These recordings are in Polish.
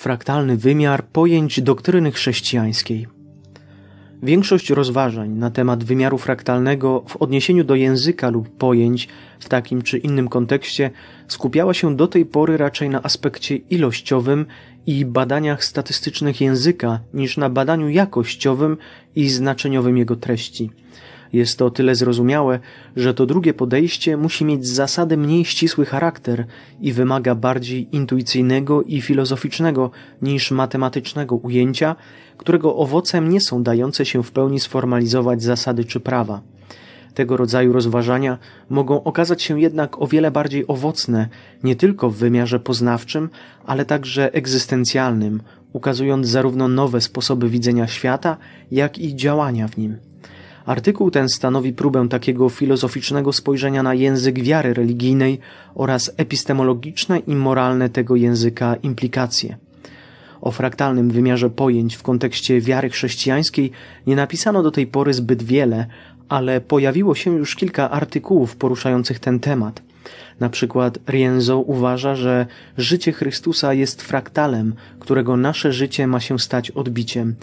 fraktalny wymiar pojęć doktryny chrześcijańskiej. Większość rozważań na temat wymiaru fraktalnego w odniesieniu do języka lub pojęć w takim czy innym kontekście skupiała się do tej pory raczej na aspekcie ilościowym i badaniach statystycznych języka niż na badaniu jakościowym i znaczeniowym jego treści. Jest to tyle zrozumiałe, że to drugie podejście musi mieć z zasady mniej ścisły charakter i wymaga bardziej intuicyjnego i filozoficznego niż matematycznego ujęcia, którego owocem nie są dające się w pełni sformalizować zasady czy prawa. Tego rodzaju rozważania mogą okazać się jednak o wiele bardziej owocne, nie tylko w wymiarze poznawczym, ale także egzystencjalnym, ukazując zarówno nowe sposoby widzenia świata, jak i działania w nim. Artykuł ten stanowi próbę takiego filozoficznego spojrzenia na język wiary religijnej oraz epistemologiczne i moralne tego języka implikacje. O fraktalnym wymiarze pojęć w kontekście wiary chrześcijańskiej nie napisano do tej pory zbyt wiele, ale pojawiło się już kilka artykułów poruszających ten temat. Na przykład Rienzo uważa, że życie Chrystusa jest fraktalem, którego nasze życie ma się stać odbiciem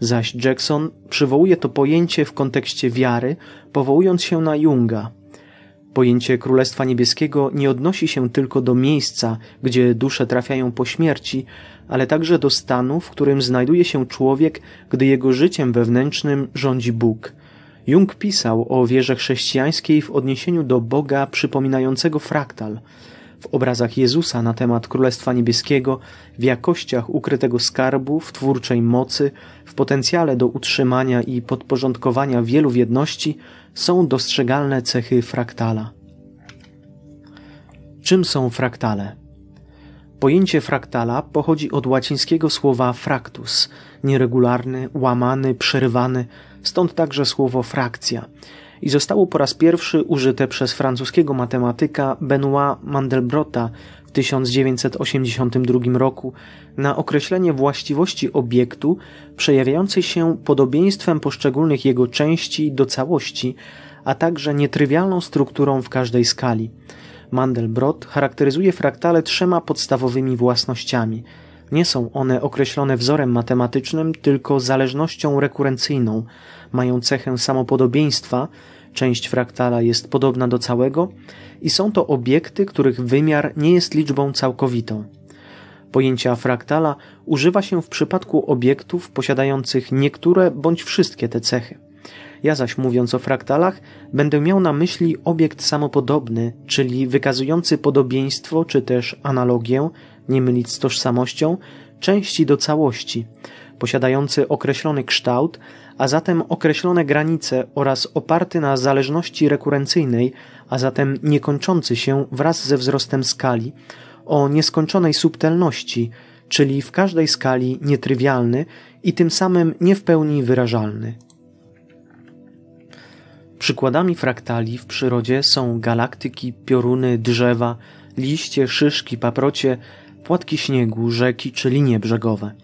zaś Jackson przywołuje to pojęcie w kontekście wiary, powołując się na Junga. Pojęcie Królestwa Niebieskiego nie odnosi się tylko do miejsca, gdzie dusze trafiają po śmierci, ale także do stanu, w którym znajduje się człowiek, gdy jego życiem wewnętrznym rządzi Bóg. Jung pisał o wierze chrześcijańskiej w odniesieniu do Boga przypominającego fraktal – w obrazach Jezusa na temat Królestwa Niebieskiego, w jakościach ukrytego skarbu, w twórczej mocy, w potencjale do utrzymania i podporządkowania wielu w jedności są dostrzegalne cechy fraktala. Czym są fraktale? Pojęcie fraktala pochodzi od łacińskiego słowa fractus, nieregularny, łamany, przerywany, stąd także słowo frakcja – i zostało po raz pierwszy użyte przez francuskiego matematyka Benoit Mandelbrota w 1982 roku na określenie właściwości obiektu przejawiającej się podobieństwem poszczególnych jego części do całości, a także nietrywialną strukturą w każdej skali. Mandelbrot charakteryzuje fraktale trzema podstawowymi własnościami. Nie są one określone wzorem matematycznym, tylko zależnością rekurencyjną. Mają cechę samopodobieństwa, część fraktala jest podobna do całego i są to obiekty, których wymiar nie jest liczbą całkowitą. Pojęcia fraktala używa się w przypadku obiektów posiadających niektóre bądź wszystkie te cechy. Ja zaś mówiąc o fraktalach, będę miał na myśli obiekt samopodobny, czyli wykazujący podobieństwo czy też analogię, nie mylić z tożsamością, części do całości, posiadający określony kształt, a zatem określone granice oraz oparty na zależności rekurencyjnej, a zatem niekończący się wraz ze wzrostem skali, o nieskończonej subtelności, czyli w każdej skali nietrywialny i tym samym nie w pełni wyrażalny. Przykładami fraktali w przyrodzie są galaktyki, pioruny, drzewa, liście, szyszki, paprocie, płatki śniegu, rzeki czy linie brzegowe –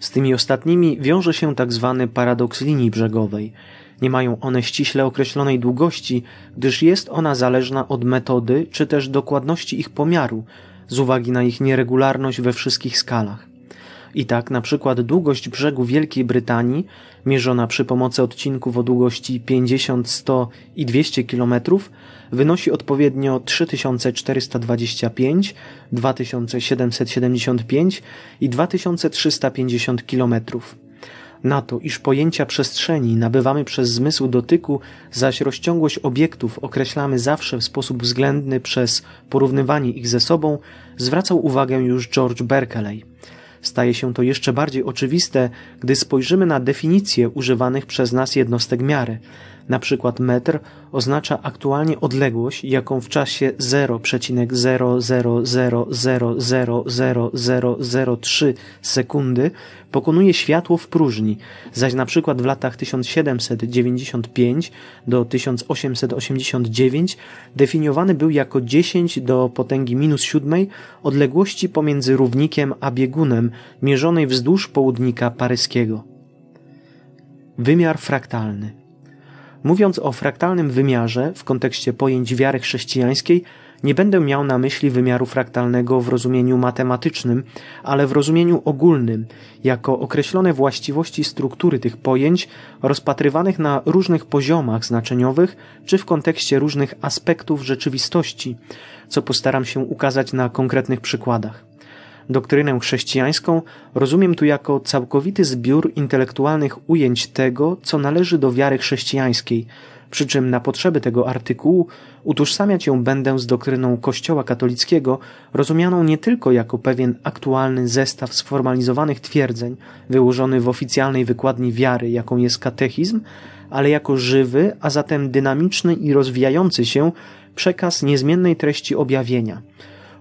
z tymi ostatnimi wiąże się tak zwany paradoks linii brzegowej. Nie mają one ściśle określonej długości, gdyż jest ona zależna od metody czy też dokładności ich pomiaru, z uwagi na ich nieregularność we wszystkich skalach. I tak na przykład długość brzegu Wielkiej Brytanii, mierzona przy pomocy odcinków o długości 50, 100 i 200 kilometrów, wynosi odpowiednio 3425, 2775 i 2350 km. Na to, iż pojęcia przestrzeni nabywamy przez zmysł dotyku, zaś rozciągłość obiektów określamy zawsze w sposób względny przez porównywanie ich ze sobą, zwracał uwagę już George Berkeley. Staje się to jeszcze bardziej oczywiste, gdy spojrzymy na definicje używanych przez nas jednostek miary – na przykład metr oznacza aktualnie odległość, jaką w czasie 0,000000003 sekundy pokonuje światło w próżni, zaś na przykład w latach 1795 do 1889 definiowany był jako 10 do potęgi minus 7 odległości pomiędzy równikiem a biegunem mierzonej wzdłuż południka paryskiego. Wymiar fraktalny Mówiąc o fraktalnym wymiarze w kontekście pojęć wiary chrześcijańskiej, nie będę miał na myśli wymiaru fraktalnego w rozumieniu matematycznym, ale w rozumieniu ogólnym, jako określone właściwości struktury tych pojęć, rozpatrywanych na różnych poziomach znaczeniowych czy w kontekście różnych aspektów rzeczywistości, co postaram się ukazać na konkretnych przykładach. Doktrynę chrześcijańską rozumiem tu jako całkowity zbiór intelektualnych ujęć tego, co należy do wiary chrześcijańskiej, przy czym na potrzeby tego artykułu utożsamiać ją będę z doktryną Kościoła katolickiego, rozumianą nie tylko jako pewien aktualny zestaw sformalizowanych twierdzeń wyłożony w oficjalnej wykładni wiary, jaką jest katechizm, ale jako żywy, a zatem dynamiczny i rozwijający się przekaz niezmiennej treści objawienia –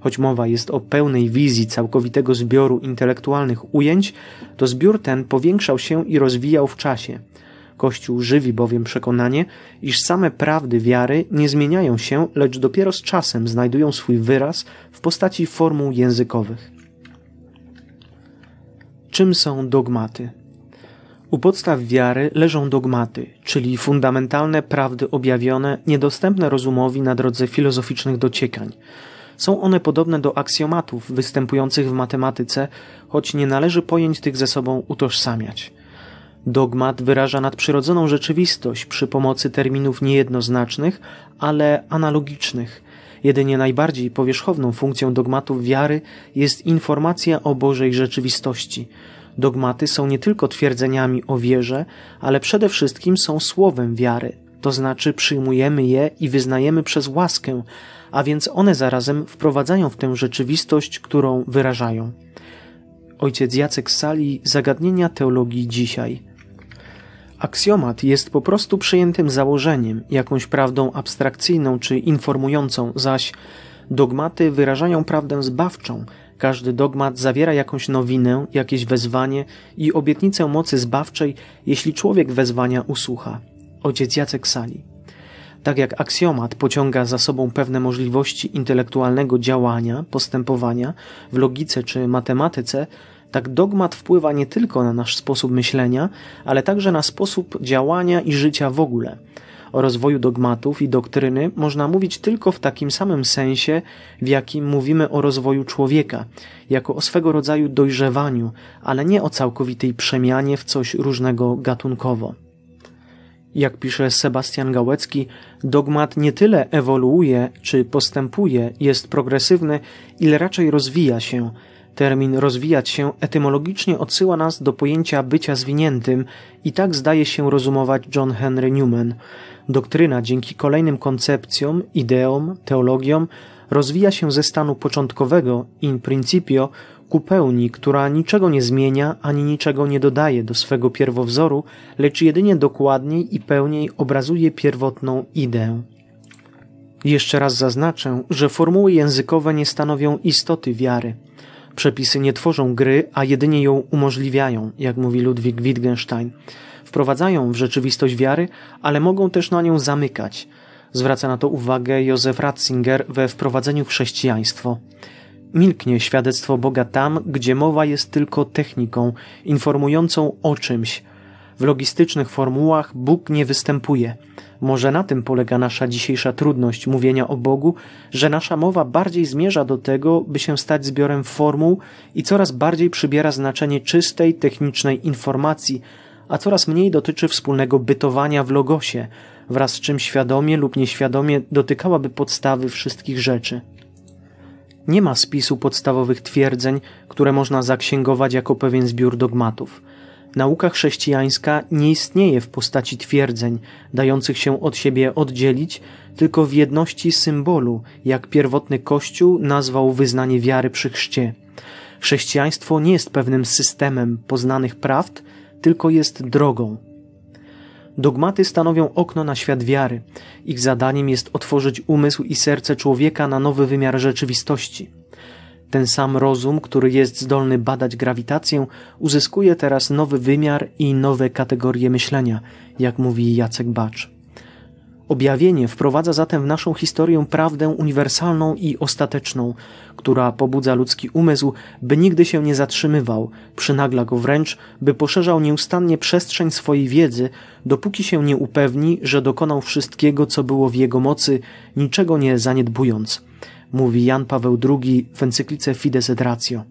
Choć mowa jest o pełnej wizji całkowitego zbioru intelektualnych ujęć, to zbiór ten powiększał się i rozwijał w czasie. Kościół żywi bowiem przekonanie, iż same prawdy wiary nie zmieniają się, lecz dopiero z czasem znajdują swój wyraz w postaci formuł językowych. Czym są dogmaty? U podstaw wiary leżą dogmaty, czyli fundamentalne prawdy objawione, niedostępne rozumowi na drodze filozoficznych dociekań. Są one podobne do aksjomatów występujących w matematyce, choć nie należy pojęć tych ze sobą utożsamiać. Dogmat wyraża nadprzyrodzoną rzeczywistość przy pomocy terminów niejednoznacznych, ale analogicznych. Jedynie najbardziej powierzchowną funkcją dogmatów wiary jest informacja o Bożej rzeczywistości. Dogmaty są nie tylko twierdzeniami o wierze, ale przede wszystkim są słowem wiary, to znaczy przyjmujemy je i wyznajemy przez łaskę, a więc one zarazem wprowadzają w tę rzeczywistość, którą wyrażają. Ojciec Jacek Sali, zagadnienia teologii dzisiaj. Aksjomat jest po prostu przyjętym założeniem, jakąś prawdą abstrakcyjną czy informującą, zaś dogmaty wyrażają prawdę zbawczą. Każdy dogmat zawiera jakąś nowinę, jakieś wezwanie i obietnicę mocy zbawczej, jeśli człowiek wezwania usłucha. Ojciec Jacek Sali tak jak aksjomat pociąga za sobą pewne możliwości intelektualnego działania, postępowania w logice czy matematyce, tak dogmat wpływa nie tylko na nasz sposób myślenia, ale także na sposób działania i życia w ogóle. O rozwoju dogmatów i doktryny można mówić tylko w takim samym sensie, w jakim mówimy o rozwoju człowieka, jako o swego rodzaju dojrzewaniu, ale nie o całkowitej przemianie w coś różnego gatunkowo. Jak pisze Sebastian Gałecki, dogmat nie tyle ewoluuje czy postępuje, jest progresywny, ile raczej rozwija się. Termin rozwijać się etymologicznie odsyła nas do pojęcia bycia zwiniętym i tak zdaje się rozumować John Henry Newman. Doktryna dzięki kolejnym koncepcjom, ideom, teologiom rozwija się ze stanu początkowego in principio ku pełni, która niczego nie zmienia ani niczego nie dodaje do swego pierwowzoru, lecz jedynie dokładniej i pełniej obrazuje pierwotną ideę. Jeszcze raz zaznaczę, że formuły językowe nie stanowią istoty wiary. Przepisy nie tworzą gry, a jedynie ją umożliwiają, jak mówi Ludwik Wittgenstein. Wprowadzają w rzeczywistość wiary, ale mogą też na nią zamykać. Zwraca na to uwagę Józef Ratzinger we Wprowadzeniu chrześcijaństwo. Milknie świadectwo Boga tam, gdzie mowa jest tylko techniką informującą o czymś. W logistycznych formułach Bóg nie występuje. Może na tym polega nasza dzisiejsza trudność mówienia o Bogu, że nasza mowa bardziej zmierza do tego, by się stać zbiorem formuł i coraz bardziej przybiera znaczenie czystej, technicznej informacji, a coraz mniej dotyczy wspólnego bytowania w logosie, wraz z czym świadomie lub nieświadomie dotykałaby podstawy wszystkich rzeczy. Nie ma spisu podstawowych twierdzeń, które można zaksięgować jako pewien zbiór dogmatów. Nauka chrześcijańska nie istnieje w postaci twierdzeń, dających się od siebie oddzielić, tylko w jedności symbolu, jak pierwotny Kościół nazwał wyznanie wiary przy chrzcie. Chrześcijaństwo nie jest pewnym systemem poznanych prawd, tylko jest drogą, Dogmaty stanowią okno na świat wiary. Ich zadaniem jest otworzyć umysł i serce człowieka na nowy wymiar rzeczywistości. Ten sam rozum, który jest zdolny badać grawitację, uzyskuje teraz nowy wymiar i nowe kategorie myślenia, jak mówi Jacek Bacz. Objawienie wprowadza zatem w naszą historię prawdę uniwersalną i ostateczną, która pobudza ludzki umysł, by nigdy się nie zatrzymywał, przynagla go wręcz, by poszerzał nieustannie przestrzeń swojej wiedzy, dopóki się nie upewni, że dokonał wszystkiego, co było w jego mocy, niczego nie zaniedbując, mówi Jan Paweł II w encyklice Fides et Ratio.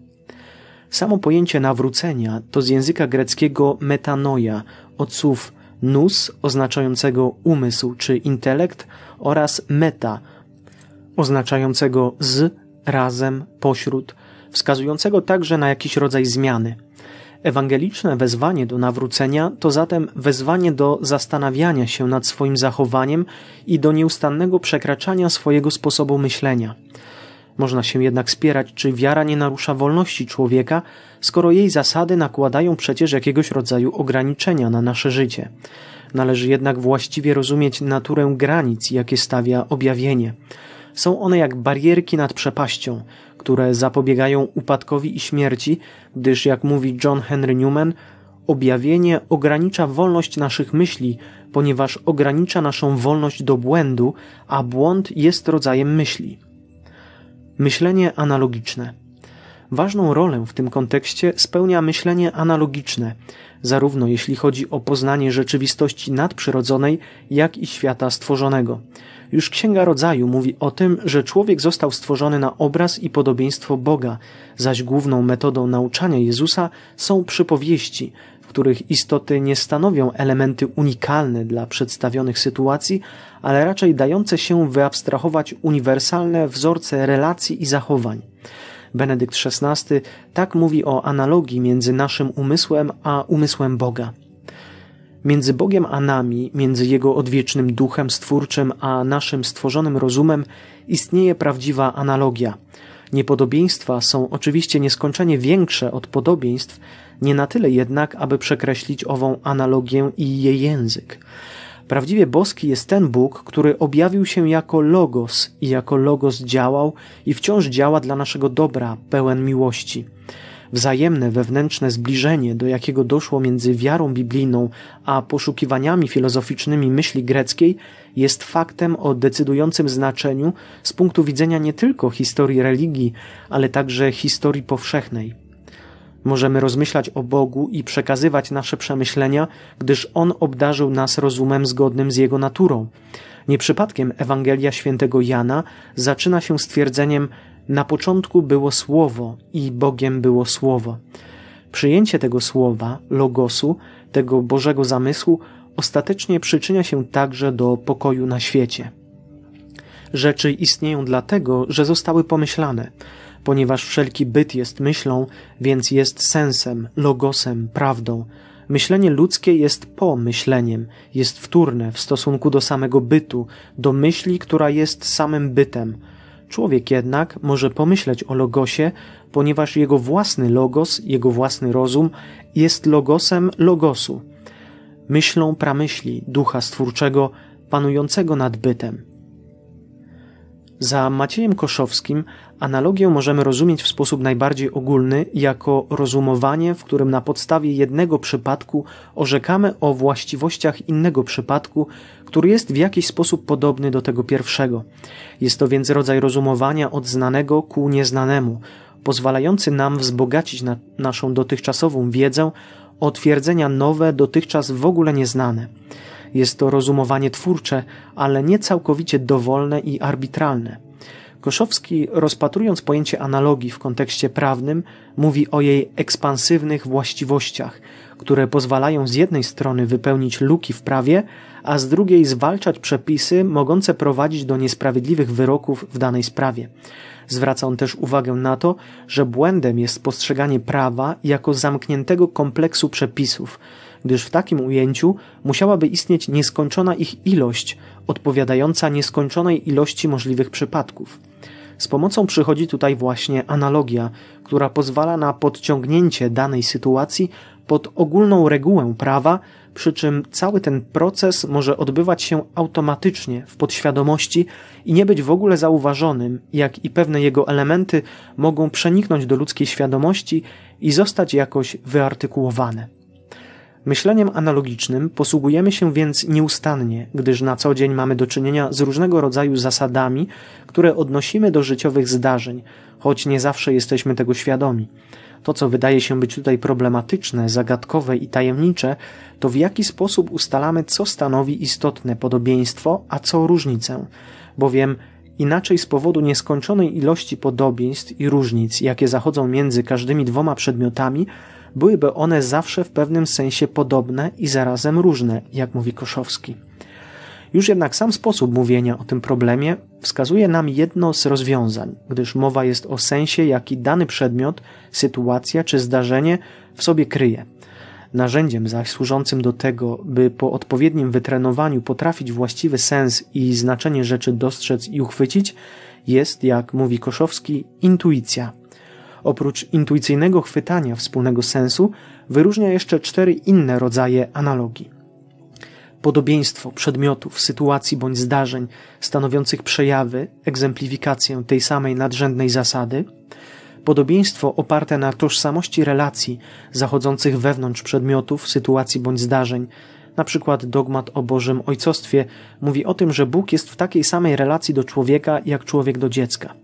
Samo pojęcie nawrócenia to z języka greckiego metanoia, od słów nus oznaczającego umysł czy intelekt oraz meta oznaczającego z, razem, pośród, wskazującego także na jakiś rodzaj zmiany. Ewangeliczne wezwanie do nawrócenia to zatem wezwanie do zastanawiania się nad swoim zachowaniem i do nieustannego przekraczania swojego sposobu myślenia. Można się jednak spierać, czy wiara nie narusza wolności człowieka, skoro jej zasady nakładają przecież jakiegoś rodzaju ograniczenia na nasze życie. Należy jednak właściwie rozumieć naturę granic, jakie stawia objawienie. Są one jak barierki nad przepaścią, które zapobiegają upadkowi i śmierci, gdyż, jak mówi John Henry Newman, objawienie ogranicza wolność naszych myśli, ponieważ ogranicza naszą wolność do błędu, a błąd jest rodzajem myśli. Myślenie analogiczne. Ważną rolę w tym kontekście spełnia myślenie analogiczne, zarówno jeśli chodzi o poznanie rzeczywistości nadprzyrodzonej, jak i świata stworzonego. Już Księga Rodzaju mówi o tym, że człowiek został stworzony na obraz i podobieństwo Boga, zaś główną metodą nauczania Jezusa są przypowieści, których istoty nie stanowią elementy unikalne dla przedstawionych sytuacji, ale raczej dające się wyabstrahować uniwersalne wzorce relacji i zachowań. Benedykt XVI tak mówi o analogii między naszym umysłem a umysłem Boga. Między Bogiem a nami, między Jego odwiecznym duchem stwórczym a naszym stworzonym rozumem istnieje prawdziwa analogia. Niepodobieństwa są oczywiście nieskończenie większe od podobieństw, nie na tyle jednak, aby przekreślić ową analogię i jej język. Prawdziwie boski jest ten Bóg, który objawił się jako Logos i jako Logos działał i wciąż działa dla naszego dobra, pełen miłości. Wzajemne wewnętrzne zbliżenie, do jakiego doszło między wiarą biblijną a poszukiwaniami filozoficznymi myśli greckiej, jest faktem o decydującym znaczeniu z punktu widzenia nie tylko historii religii, ale także historii powszechnej. Możemy rozmyślać o Bogu i przekazywać nasze przemyślenia, gdyż On obdarzył nas rozumem zgodnym z Jego naturą. Nieprzypadkiem Ewangelia świętego Jana zaczyna się stwierdzeniem na początku było słowo i Bogiem było słowo. Przyjęcie tego słowa, logosu, tego Bożego zamysłu ostatecznie przyczynia się także do pokoju na świecie. Rzeczy istnieją dlatego, że zostały pomyślane – ponieważ wszelki byt jest myślą, więc jest sensem, logosem, prawdą. Myślenie ludzkie jest pomyśleniem, jest wtórne w stosunku do samego bytu, do myśli, która jest samym bytem. Człowiek jednak może pomyśleć o logosie, ponieważ jego własny logos, jego własny rozum jest logosem logosu, myślą pramyśli, ducha stwórczego, panującego nad bytem. Za Maciejem Koszowskim analogię możemy rozumieć w sposób najbardziej ogólny jako rozumowanie, w którym na podstawie jednego przypadku orzekamy o właściwościach innego przypadku, który jest w jakiś sposób podobny do tego pierwszego. Jest to więc rodzaj rozumowania od znanego ku nieznanemu, pozwalający nam wzbogacić na naszą dotychczasową wiedzę o twierdzenia nowe, dotychczas w ogóle nieznane. Jest to rozumowanie twórcze, ale nie całkowicie dowolne i arbitralne. Koszowski, rozpatrując pojęcie analogii w kontekście prawnym, mówi o jej ekspansywnych właściwościach, które pozwalają z jednej strony wypełnić luki w prawie, a z drugiej zwalczać przepisy mogące prowadzić do niesprawiedliwych wyroków w danej sprawie. Zwraca on też uwagę na to, że błędem jest postrzeganie prawa jako zamkniętego kompleksu przepisów, gdyż w takim ujęciu musiałaby istnieć nieskończona ich ilość, odpowiadająca nieskończonej ilości możliwych przypadków. Z pomocą przychodzi tutaj właśnie analogia, która pozwala na podciągnięcie danej sytuacji pod ogólną regułę prawa, przy czym cały ten proces może odbywać się automatycznie w podświadomości i nie być w ogóle zauważonym, jak i pewne jego elementy mogą przeniknąć do ludzkiej świadomości i zostać jakoś wyartykułowane. Myśleniem analogicznym posługujemy się więc nieustannie, gdyż na co dzień mamy do czynienia z różnego rodzaju zasadami, które odnosimy do życiowych zdarzeń, choć nie zawsze jesteśmy tego świadomi. To, co wydaje się być tutaj problematyczne, zagadkowe i tajemnicze, to w jaki sposób ustalamy, co stanowi istotne podobieństwo, a co różnicę, bowiem Inaczej z powodu nieskończonej ilości podobieństw i różnic, jakie zachodzą między każdymi dwoma przedmiotami, byłyby one zawsze w pewnym sensie podobne i zarazem różne, jak mówi Koszowski. Już jednak sam sposób mówienia o tym problemie wskazuje nam jedno z rozwiązań, gdyż mowa jest o sensie, jaki dany przedmiot, sytuacja czy zdarzenie w sobie kryje. Narzędziem zaś służącym do tego, by po odpowiednim wytrenowaniu potrafić właściwy sens i znaczenie rzeczy dostrzec i uchwycić, jest, jak mówi Koszowski, intuicja oprócz intuicyjnego chwytania wspólnego sensu, wyróżnia jeszcze cztery inne rodzaje analogii. Podobieństwo przedmiotów, sytuacji bądź zdarzeń stanowiących przejawy, egzemplifikację tej samej nadrzędnej zasady, podobieństwo oparte na tożsamości relacji zachodzących wewnątrz przedmiotów, sytuacji bądź zdarzeń, na przykład dogmat o Bożym Ojcostwie mówi o tym, że Bóg jest w takiej samej relacji do człowieka, jak człowiek do dziecka –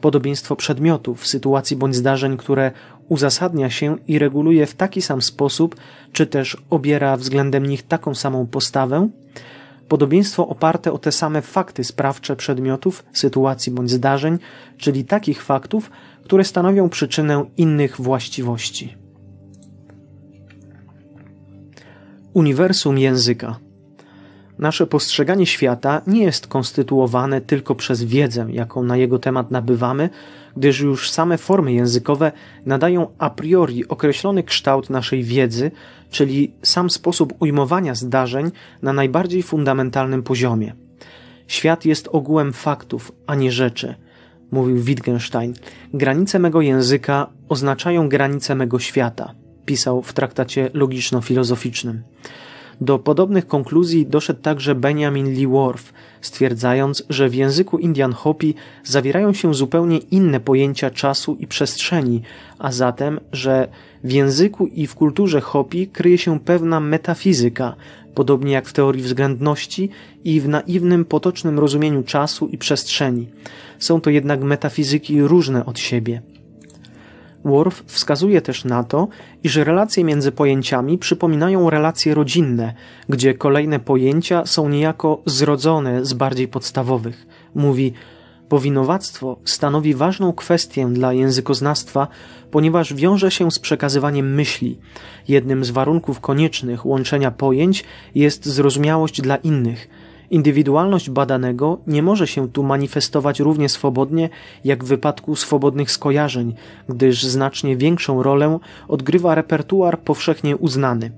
podobieństwo przedmiotów, sytuacji bądź zdarzeń, które uzasadnia się i reguluje w taki sam sposób, czy też obiera względem nich taką samą postawę, podobieństwo oparte o te same fakty sprawcze przedmiotów, sytuacji bądź zdarzeń, czyli takich faktów, które stanowią przyczynę innych właściwości. Uniwersum języka. Nasze postrzeganie świata nie jest konstytuowane tylko przez wiedzę, jaką na jego temat nabywamy, gdyż już same formy językowe nadają a priori określony kształt naszej wiedzy, czyli sam sposób ujmowania zdarzeń na najbardziej fundamentalnym poziomie. Świat jest ogółem faktów, a nie rzeczy, mówił Wittgenstein. Granice mego języka oznaczają granice mego świata, pisał w traktacie logiczno-filozoficznym. Do podobnych konkluzji doszedł także Benjamin Lee Worf, stwierdzając, że w języku Indian Hopi zawierają się zupełnie inne pojęcia czasu i przestrzeni, a zatem, że w języku i w kulturze Hopi kryje się pewna metafizyka, podobnie jak w teorii względności i w naiwnym, potocznym rozumieniu czasu i przestrzeni. Są to jednak metafizyki różne od siebie. Worf wskazuje też na to, iż relacje między pojęciami przypominają relacje rodzinne, gdzie kolejne pojęcia są niejako zrodzone z bardziej podstawowych. Mówi, powinowactwo stanowi ważną kwestię dla językoznawstwa, ponieważ wiąże się z przekazywaniem myśli. Jednym z warunków koniecznych łączenia pojęć jest zrozumiałość dla innych – indywidualność badanego nie może się tu manifestować równie swobodnie jak w wypadku swobodnych skojarzeń, gdyż znacznie większą rolę odgrywa repertuar powszechnie uznany.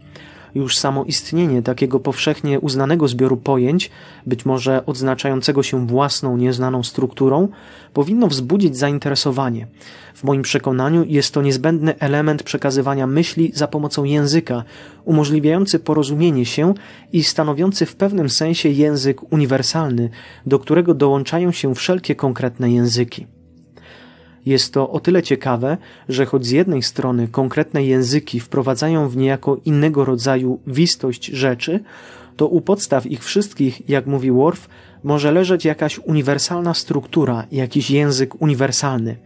Już samo istnienie takiego powszechnie uznanego zbioru pojęć, być może odznaczającego się własną, nieznaną strukturą, powinno wzbudzić zainteresowanie. W moim przekonaniu jest to niezbędny element przekazywania myśli za pomocą języka, umożliwiający porozumienie się i stanowiący w pewnym sensie język uniwersalny, do którego dołączają się wszelkie konkretne języki. Jest to o tyle ciekawe, że choć z jednej strony konkretne języki wprowadzają w niejako innego rodzaju wistość rzeczy, to u podstaw ich wszystkich, jak mówi Worf, może leżeć jakaś uniwersalna struktura, jakiś język uniwersalny.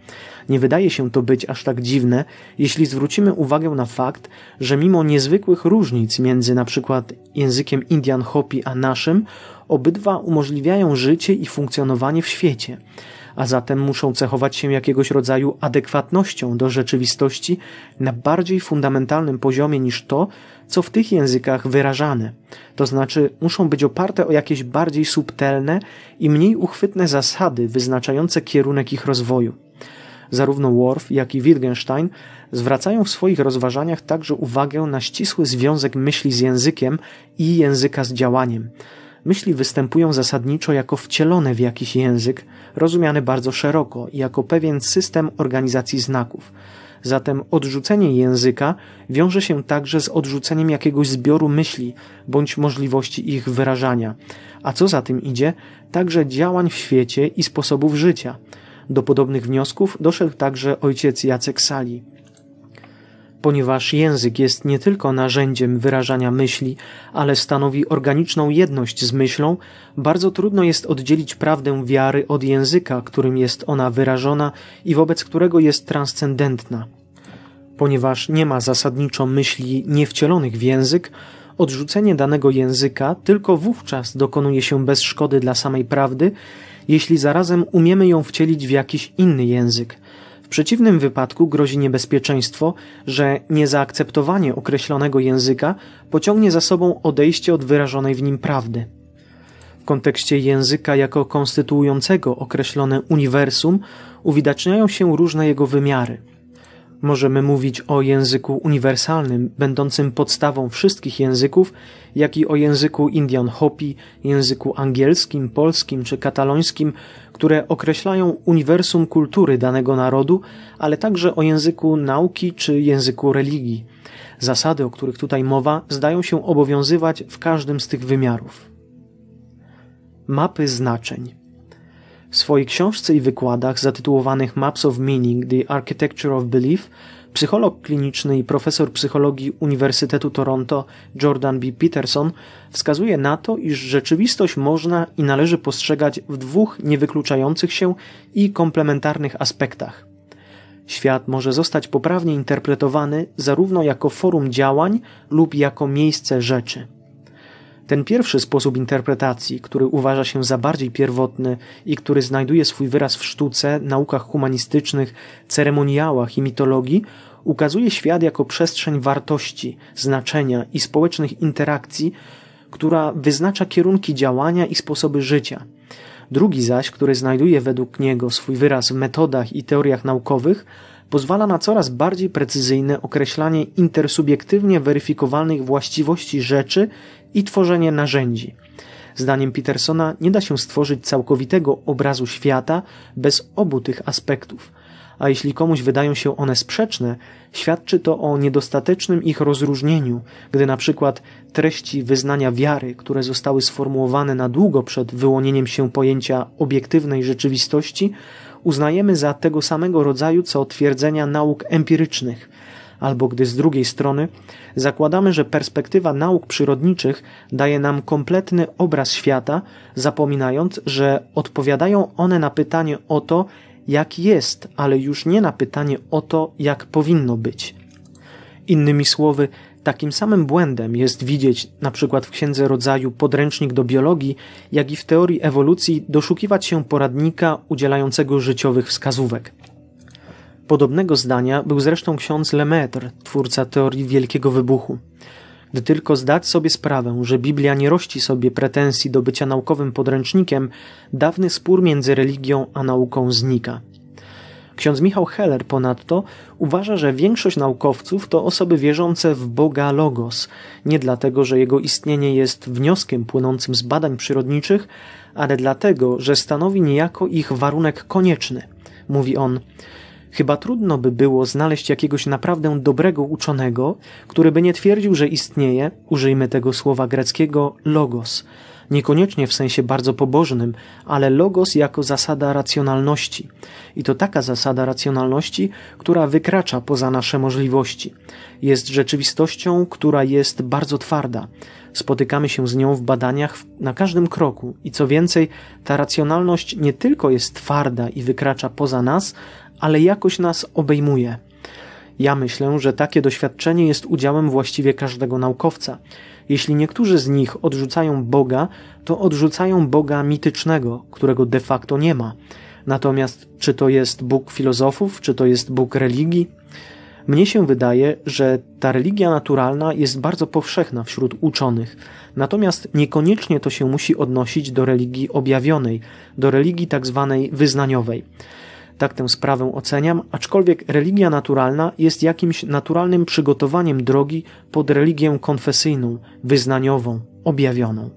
Nie wydaje się to być aż tak dziwne, jeśli zwrócimy uwagę na fakt, że mimo niezwykłych różnic między np. językiem Indian Hopi a naszym, obydwa umożliwiają życie i funkcjonowanie w świecie a zatem muszą cechować się jakiegoś rodzaju adekwatnością do rzeczywistości na bardziej fundamentalnym poziomie niż to, co w tych językach wyrażane. To znaczy, muszą być oparte o jakieś bardziej subtelne i mniej uchwytne zasady wyznaczające kierunek ich rozwoju. Zarówno Worf, jak i Wittgenstein zwracają w swoich rozważaniach także uwagę na ścisły związek myśli z językiem i języka z działaniem myśli występują zasadniczo jako wcielone w jakiś język, rozumiany bardzo szeroko i jako pewien system organizacji znaków. Zatem odrzucenie języka wiąże się także z odrzuceniem jakiegoś zbioru myśli bądź możliwości ich wyrażania, a co za tym idzie, także działań w świecie i sposobów życia. Do podobnych wniosków doszedł także ojciec Jacek Sali ponieważ język jest nie tylko narzędziem wyrażania myśli, ale stanowi organiczną jedność z myślą, bardzo trudno jest oddzielić prawdę wiary od języka, którym jest ona wyrażona i wobec którego jest transcendentna. Ponieważ nie ma zasadniczo myśli niewcielonych w język, odrzucenie danego języka tylko wówczas dokonuje się bez szkody dla samej prawdy, jeśli zarazem umiemy ją wcielić w jakiś inny język, przeciwnym wypadku grozi niebezpieczeństwo, że niezaakceptowanie określonego języka pociągnie za sobą odejście od wyrażonej w nim prawdy. W kontekście języka jako konstytuującego określone uniwersum uwidaczniają się różne jego wymiary. Możemy mówić o języku uniwersalnym, będącym podstawą wszystkich języków, jak i o języku Indian Hopi, języku angielskim, polskim czy katalońskim, które określają uniwersum kultury danego narodu, ale także o języku nauki czy języku religii. Zasady, o których tutaj mowa, zdają się obowiązywać w każdym z tych wymiarów. Mapy znaczeń. W swojej książce i wykładach zatytułowanych Maps of Meaning: The Architecture of Belief Psycholog kliniczny i profesor psychologii Uniwersytetu Toronto Jordan B. Peterson wskazuje na to, iż rzeczywistość można i należy postrzegać w dwóch niewykluczających się i komplementarnych aspektach. Świat może zostać poprawnie interpretowany zarówno jako forum działań lub jako miejsce rzeczy. Ten pierwszy sposób interpretacji, który uważa się za bardziej pierwotny i który znajduje swój wyraz w sztuce, naukach humanistycznych, ceremoniałach i mitologii, ukazuje świat jako przestrzeń wartości, znaczenia i społecznych interakcji, która wyznacza kierunki działania i sposoby życia. Drugi zaś, który znajduje według niego swój wyraz w metodach i teoriach naukowych, pozwala na coraz bardziej precyzyjne określanie intersubiektywnie weryfikowalnych właściwości rzeczy i tworzenie narzędzi. Zdaniem Petersona nie da się stworzyć całkowitego obrazu świata bez obu tych aspektów, a jeśli komuś wydają się one sprzeczne, świadczy to o niedostatecznym ich rozróżnieniu, gdy na przykład treści wyznania wiary, które zostały sformułowane na długo przed wyłonieniem się pojęcia obiektywnej rzeczywistości, uznajemy za tego samego rodzaju co twierdzenia nauk empirycznych – albo gdy z drugiej strony zakładamy, że perspektywa nauk przyrodniczych daje nam kompletny obraz świata, zapominając, że odpowiadają one na pytanie o to, jak jest, ale już nie na pytanie o to, jak powinno być. Innymi słowy, takim samym błędem jest widzieć na przykład w Księdze Rodzaju podręcznik do biologii, jak i w teorii ewolucji doszukiwać się poradnika udzielającego życiowych wskazówek. Podobnego zdania był zresztą ksiądz Lemaitre, twórca teorii Wielkiego Wybuchu. Gdy tylko zdać sobie sprawę, że Biblia nie rości sobie pretensji do bycia naukowym podręcznikiem, dawny spór między religią a nauką znika. Ksiądz Michał Heller ponadto uważa, że większość naukowców to osoby wierzące w Boga Logos, nie dlatego, że jego istnienie jest wnioskiem płynącym z badań przyrodniczych, ale dlatego, że stanowi niejako ich warunek konieczny. Mówi on, Chyba trudno by było znaleźć jakiegoś naprawdę dobrego uczonego, który by nie twierdził, że istnieje, użyjmy tego słowa greckiego, logos. Niekoniecznie w sensie bardzo pobożnym, ale logos jako zasada racjonalności. I to taka zasada racjonalności, która wykracza poza nasze możliwości. Jest rzeczywistością, która jest bardzo twarda. Spotykamy się z nią w badaniach na każdym kroku i co więcej, ta racjonalność nie tylko jest twarda i wykracza poza nas, ale jakoś nas obejmuje. Ja myślę, że takie doświadczenie jest udziałem właściwie każdego naukowca. Jeśli niektórzy z nich odrzucają Boga, to odrzucają Boga mitycznego, którego de facto nie ma. Natomiast czy to jest Bóg filozofów, czy to jest Bóg religii? Mnie się wydaje, że ta religia naturalna jest bardzo powszechna wśród uczonych, natomiast niekoniecznie to się musi odnosić do religii objawionej, do religii tak zwanej wyznaniowej. Tak tę sprawę oceniam, aczkolwiek religia naturalna jest jakimś naturalnym przygotowaniem drogi pod religię konfesyjną, wyznaniową, objawioną.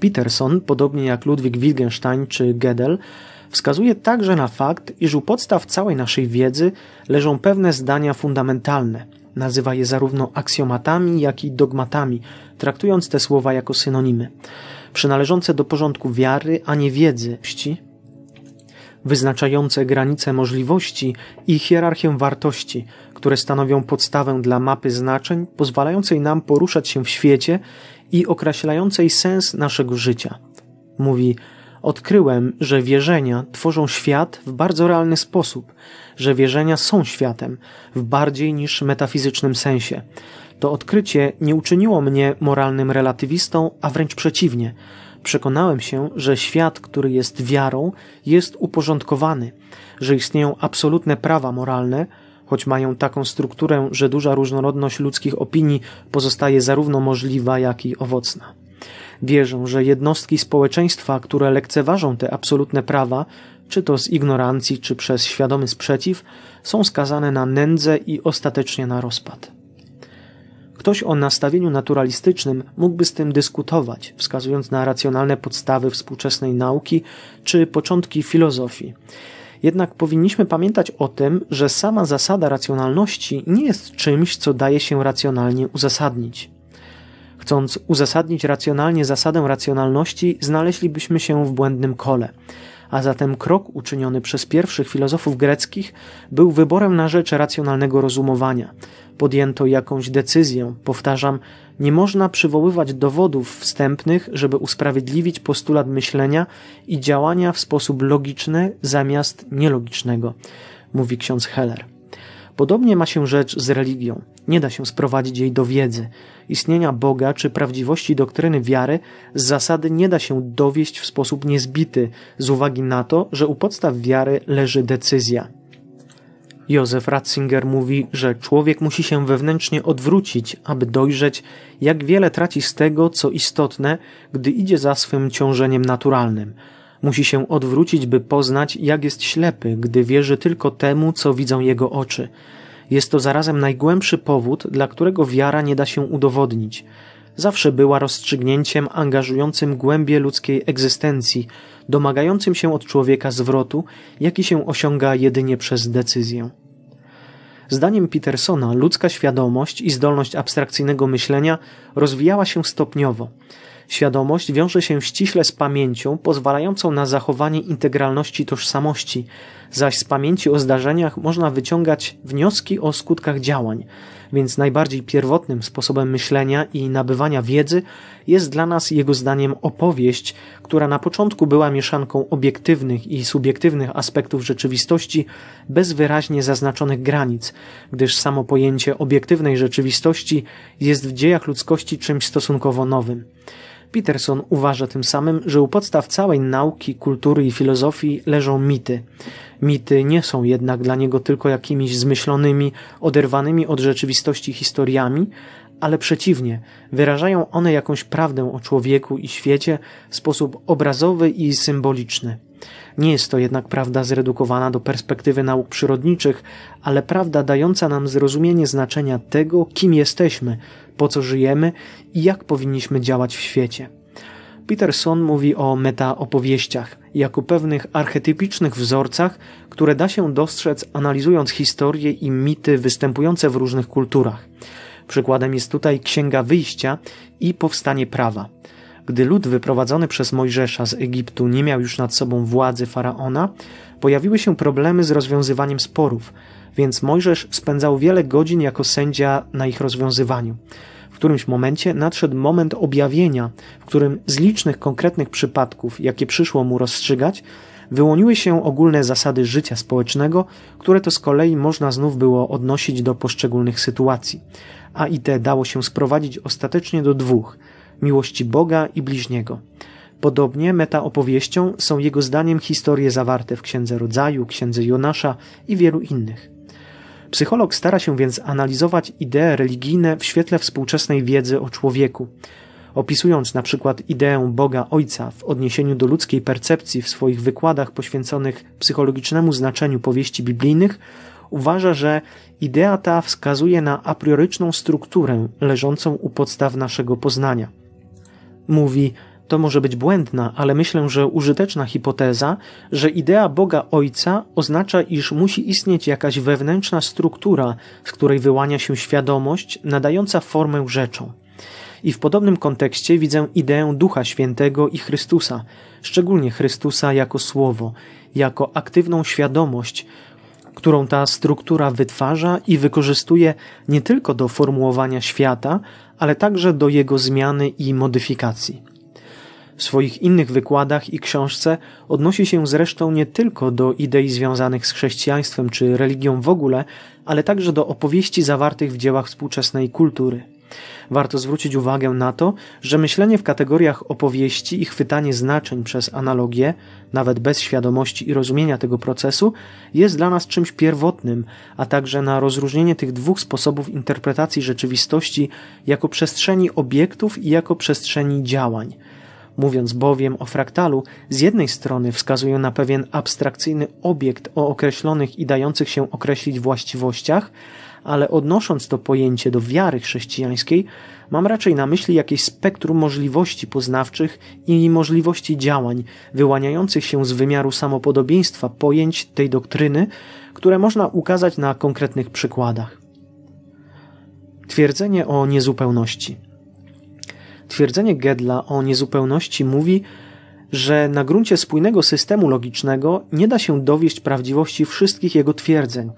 Peterson, podobnie jak Ludwig Wittgenstein czy Gödel, wskazuje także na fakt, iż u podstaw całej naszej wiedzy leżą pewne zdania fundamentalne. Nazywa je zarówno aksjomatami, jak i dogmatami, traktując te słowa jako synonimy, przynależące do porządku wiary, a nie wiedzy, wyznaczające granice możliwości i hierarchię wartości, które stanowią podstawę dla mapy znaczeń, pozwalającej nam poruszać się w świecie i określającej sens naszego życia. Mówi: Odkryłem, że wierzenia tworzą świat w bardzo realny sposób, że wierzenia są światem w bardziej niż metafizycznym sensie. To odkrycie nie uczyniło mnie moralnym relatywistą, a wręcz przeciwnie Przekonałem się, że świat, który jest wiarą, jest uporządkowany, że istnieją absolutne prawa moralne, choć mają taką strukturę, że duża różnorodność ludzkich opinii pozostaje zarówno możliwa, jak i owocna. Wierzę, że jednostki społeczeństwa, które lekceważą te absolutne prawa, czy to z ignorancji, czy przez świadomy sprzeciw, są skazane na nędzę i ostatecznie na rozpad. Ktoś o nastawieniu naturalistycznym mógłby z tym dyskutować, wskazując na racjonalne podstawy współczesnej nauki czy początki filozofii. Jednak powinniśmy pamiętać o tym, że sama zasada racjonalności nie jest czymś, co daje się racjonalnie uzasadnić. Chcąc uzasadnić racjonalnie zasadę racjonalności, znaleźlibyśmy się w błędnym kole a zatem krok uczyniony przez pierwszych filozofów greckich był wyborem na rzecz racjonalnego rozumowania. Podjęto jakąś decyzję, powtarzam, nie można przywoływać dowodów wstępnych, żeby usprawiedliwić postulat myślenia i działania w sposób logiczny zamiast nielogicznego, mówi ksiądz Heller. Podobnie ma się rzecz z religią. Nie da się sprowadzić jej do wiedzy istnienia Boga czy prawdziwości doktryny wiary z zasady nie da się dowieść w sposób niezbity z uwagi na to, że u podstaw wiary leży decyzja. Józef Ratzinger mówi, że człowiek musi się wewnętrznie odwrócić, aby dojrzeć, jak wiele traci z tego, co istotne, gdy idzie za swym ciążeniem naturalnym. Musi się odwrócić, by poznać, jak jest ślepy, gdy wierzy tylko temu, co widzą jego oczy. Jest to zarazem najgłębszy powód, dla którego wiara nie da się udowodnić. Zawsze była rozstrzygnięciem angażującym głębie ludzkiej egzystencji, domagającym się od człowieka zwrotu, jaki się osiąga jedynie przez decyzję. Zdaniem Petersona ludzka świadomość i zdolność abstrakcyjnego myślenia rozwijała się stopniowo. Świadomość wiąże się ściśle z pamięcią, pozwalającą na zachowanie integralności tożsamości, zaś z pamięci o zdarzeniach można wyciągać wnioski o skutkach działań, więc najbardziej pierwotnym sposobem myślenia i nabywania wiedzy jest dla nas jego zdaniem opowieść, która na początku była mieszanką obiektywnych i subiektywnych aspektów rzeczywistości bez wyraźnie zaznaczonych granic, gdyż samo pojęcie obiektywnej rzeczywistości jest w dziejach ludzkości czymś stosunkowo nowym. Peterson uważa tym samym, że u podstaw całej nauki, kultury i filozofii leżą mity. Mity nie są jednak dla niego tylko jakimiś zmyślonymi, oderwanymi od rzeczywistości historiami, ale przeciwnie, wyrażają one jakąś prawdę o człowieku i świecie w sposób obrazowy i symboliczny. Nie jest to jednak prawda zredukowana do perspektywy nauk przyrodniczych, ale prawda dająca nam zrozumienie znaczenia tego, kim jesteśmy, po co żyjemy i jak powinniśmy działać w świecie. Peterson mówi o metaopowieściach jako pewnych archetypicznych wzorcach, które da się dostrzec analizując historie i mity występujące w różnych kulturach. Przykładem jest tutaj Księga Wyjścia i powstanie prawa. Gdy lud wyprowadzony przez Mojżesza z Egiptu nie miał już nad sobą władzy faraona, pojawiły się problemy z rozwiązywaniem sporów, więc Mojżesz spędzał wiele godzin jako sędzia na ich rozwiązywaniu którymś momencie nadszedł moment objawienia, w którym z licznych konkretnych przypadków, jakie przyszło mu rozstrzygać, wyłoniły się ogólne zasady życia społecznego, które to z kolei można znów było odnosić do poszczególnych sytuacji, a i te dało się sprowadzić ostatecznie do dwóch miłości Boga i bliźniego. Podobnie meta opowieścią są jego zdaniem historie zawarte w Księdze Rodzaju, Księdze Jonasza i wielu innych. Psycholog stara się więc analizować idee religijne w świetle współczesnej wiedzy o człowieku. Opisując na przykład ideę Boga Ojca w odniesieniu do ludzkiej percepcji w swoich wykładach poświęconych psychologicznemu znaczeniu powieści biblijnych, uważa, że idea ta wskazuje na aprioryczną strukturę leżącą u podstaw naszego poznania. Mówi, to może być błędna, ale myślę, że użyteczna hipoteza, że idea Boga Ojca oznacza, iż musi istnieć jakaś wewnętrzna struktura, z której wyłania się świadomość, nadająca formę rzeczom. I w podobnym kontekście widzę ideę Ducha Świętego i Chrystusa, szczególnie Chrystusa jako słowo, jako aktywną świadomość, którą ta struktura wytwarza i wykorzystuje nie tylko do formułowania świata, ale także do jego zmiany i modyfikacji. W swoich innych wykładach i książce odnosi się zresztą nie tylko do idei związanych z chrześcijaństwem czy religią w ogóle, ale także do opowieści zawartych w dziełach współczesnej kultury. Warto zwrócić uwagę na to, że myślenie w kategoriach opowieści i chwytanie znaczeń przez analogię, nawet bez świadomości i rozumienia tego procesu, jest dla nas czymś pierwotnym, a także na rozróżnienie tych dwóch sposobów interpretacji rzeczywistości jako przestrzeni obiektów i jako przestrzeni działań – Mówiąc bowiem o fraktalu, z jednej strony wskazuję na pewien abstrakcyjny obiekt o określonych i dających się określić właściwościach, ale odnosząc to pojęcie do wiary chrześcijańskiej, mam raczej na myśli jakieś spektrum możliwości poznawczych i możliwości działań wyłaniających się z wymiaru samopodobieństwa pojęć tej doktryny, które można ukazać na konkretnych przykładach. Twierdzenie o niezupełności – Twierdzenie Gedla o niezupełności mówi, że na gruncie spójnego systemu logicznego nie da się dowieść prawdziwości wszystkich jego twierdzeń.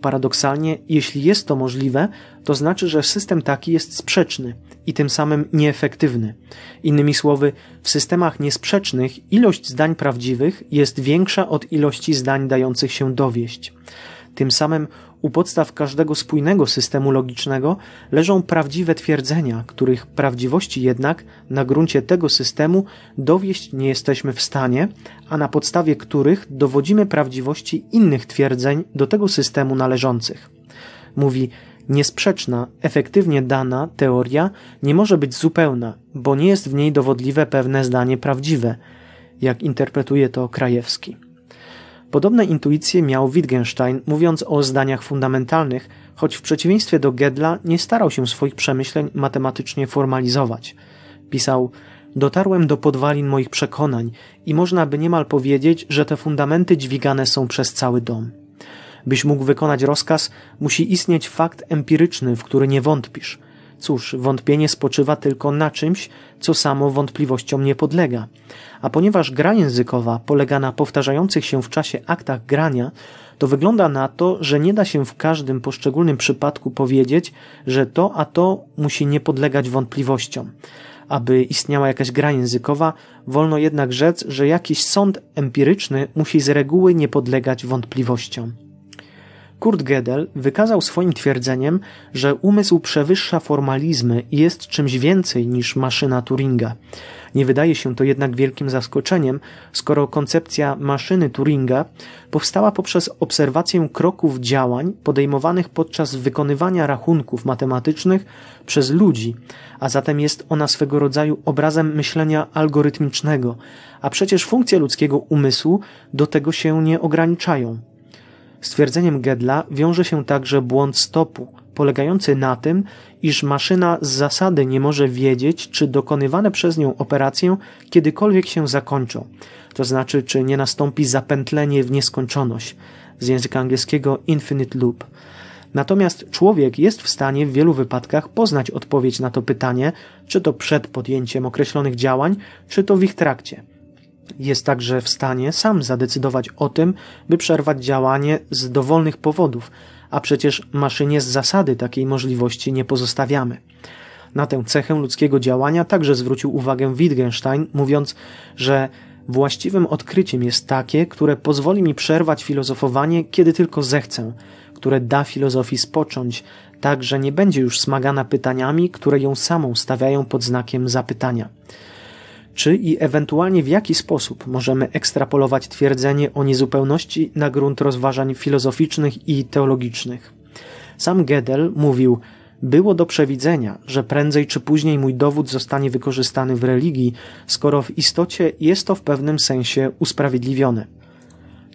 Paradoksalnie, jeśli jest to możliwe, to znaczy, że system taki jest sprzeczny i tym samym nieefektywny. Innymi słowy, w systemach niesprzecznych ilość zdań prawdziwych jest większa od ilości zdań dających się dowieść. Tym samym u podstaw każdego spójnego systemu logicznego leżą prawdziwe twierdzenia, których prawdziwości jednak na gruncie tego systemu dowieść nie jesteśmy w stanie, a na podstawie których dowodzimy prawdziwości innych twierdzeń do tego systemu należących. Mówi, niesprzeczna, efektywnie dana teoria nie może być zupełna, bo nie jest w niej dowodliwe pewne zdanie prawdziwe, jak interpretuje to Krajewski. Podobne intuicje miał Wittgenstein, mówiąc o zdaniach fundamentalnych, choć w przeciwieństwie do Gedla nie starał się swoich przemyśleń matematycznie formalizować. Pisał: Dotarłem do podwalin moich przekonań i można by niemal powiedzieć, że te fundamenty dźwigane są przez cały dom. Byś mógł wykonać rozkaz, musi istnieć fakt empiryczny, w który nie wątpisz. Cóż, wątpienie spoczywa tylko na czymś, co samo wątpliwościom nie podlega. A ponieważ gra językowa polega na powtarzających się w czasie aktach grania, to wygląda na to, że nie da się w każdym poszczególnym przypadku powiedzieć, że to a to musi nie podlegać wątpliwościom. Aby istniała jakaś gra językowa, wolno jednak rzec, że jakiś sąd empiryczny musi z reguły nie podlegać wątpliwościom. Kurt Gödel wykazał swoim twierdzeniem, że umysł przewyższa formalizmy i jest czymś więcej niż maszyna Turinga. Nie wydaje się to jednak wielkim zaskoczeniem, skoro koncepcja maszyny Turinga powstała poprzez obserwację kroków działań podejmowanych podczas wykonywania rachunków matematycznych przez ludzi, a zatem jest ona swego rodzaju obrazem myślenia algorytmicznego, a przecież funkcje ludzkiego umysłu do tego się nie ograniczają. Stwierdzeniem Gedla wiąże się także błąd stopu, polegający na tym, iż maszyna z zasady nie może wiedzieć, czy dokonywane przez nią operacje kiedykolwiek się zakończą, to znaczy, czy nie nastąpi zapętlenie w nieskończoność, z języka angielskiego infinite loop. Natomiast człowiek jest w stanie w wielu wypadkach poznać odpowiedź na to pytanie, czy to przed podjęciem określonych działań, czy to w ich trakcie. Jest także w stanie sam zadecydować o tym, by przerwać działanie z dowolnych powodów, a przecież maszynie z zasady takiej możliwości nie pozostawiamy. Na tę cechę ludzkiego działania także zwrócił uwagę Wittgenstein, mówiąc, że właściwym odkryciem jest takie, które pozwoli mi przerwać filozofowanie, kiedy tylko zechcę, które da filozofii spocząć, tak że nie będzie już smagana pytaniami, które ją samą stawiają pod znakiem zapytania czy i ewentualnie w jaki sposób możemy ekstrapolować twierdzenie o niezupełności na grunt rozważań filozoficznych i teologicznych. Sam Gödel mówił, było do przewidzenia, że prędzej czy później mój dowód zostanie wykorzystany w religii, skoro w istocie jest to w pewnym sensie usprawiedliwione.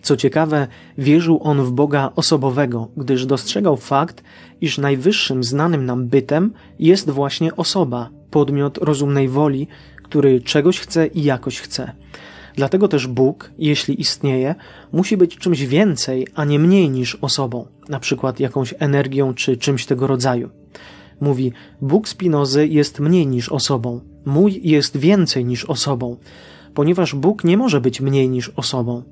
Co ciekawe, wierzył on w Boga osobowego, gdyż dostrzegał fakt, iż najwyższym znanym nam bytem jest właśnie osoba, podmiot rozumnej woli, który czegoś chce i jakoś chce. Dlatego też Bóg, jeśli istnieje, musi być czymś więcej, a nie mniej niż osobą, na przykład jakąś energią czy czymś tego rodzaju. Mówi: Bóg Spinozy jest mniej niż osobą, mój jest więcej niż osobą, ponieważ Bóg nie może być mniej niż osobą.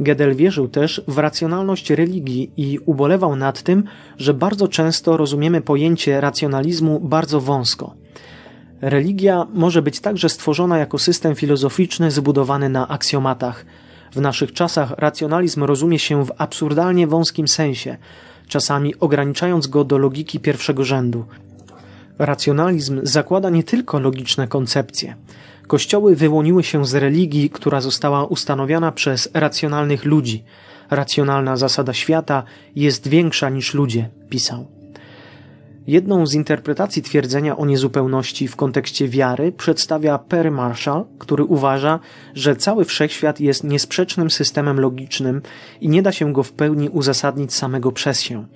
Gedel wierzył też w racjonalność religii i ubolewał nad tym, że bardzo często rozumiemy pojęcie racjonalizmu bardzo wąsko. Religia może być także stworzona jako system filozoficzny zbudowany na aksjomatach. W naszych czasach racjonalizm rozumie się w absurdalnie wąskim sensie, czasami ograniczając go do logiki pierwszego rzędu. Racjonalizm zakłada nie tylko logiczne koncepcje. Kościoły wyłoniły się z religii, która została ustanowiona przez racjonalnych ludzi. Racjonalna zasada świata jest większa niż ludzie, pisał. Jedną z interpretacji twierdzenia o niezupełności w kontekście wiary przedstawia Perry Marshall, który uważa, że cały wszechświat jest niesprzecznym systemem logicznym i nie da się go w pełni uzasadnić samego przez się.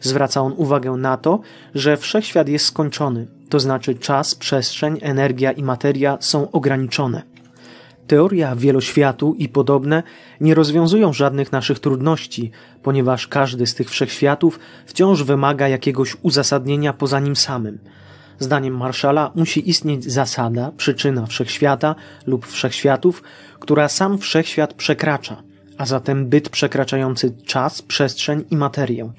Zwraca on uwagę na to, że wszechświat jest skończony, to znaczy czas, przestrzeń, energia i materia są ograniczone. Teoria wieloświatu i podobne nie rozwiązują żadnych naszych trudności, ponieważ każdy z tych wszechświatów wciąż wymaga jakiegoś uzasadnienia poza nim samym. Zdaniem Marszala musi istnieć zasada, przyczyna wszechświata lub wszechświatów, która sam wszechświat przekracza, a zatem byt przekraczający czas, przestrzeń i materię.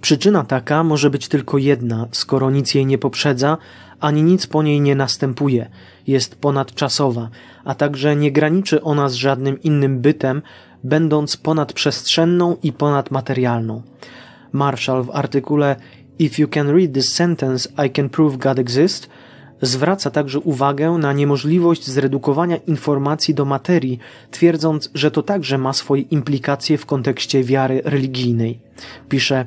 Przyczyna taka może być tylko jedna, skoro nic jej nie poprzedza, ani nic po niej nie następuje – jest ponadczasowa, a także nie graniczy ona z żadnym innym bytem, będąc ponadprzestrzenną i ponadmaterialną. Marshall w artykule If you can read this sentence, I can prove God exists zwraca także uwagę na niemożliwość zredukowania informacji do materii, twierdząc, że to także ma swoje implikacje w kontekście wiary religijnej. Pisze: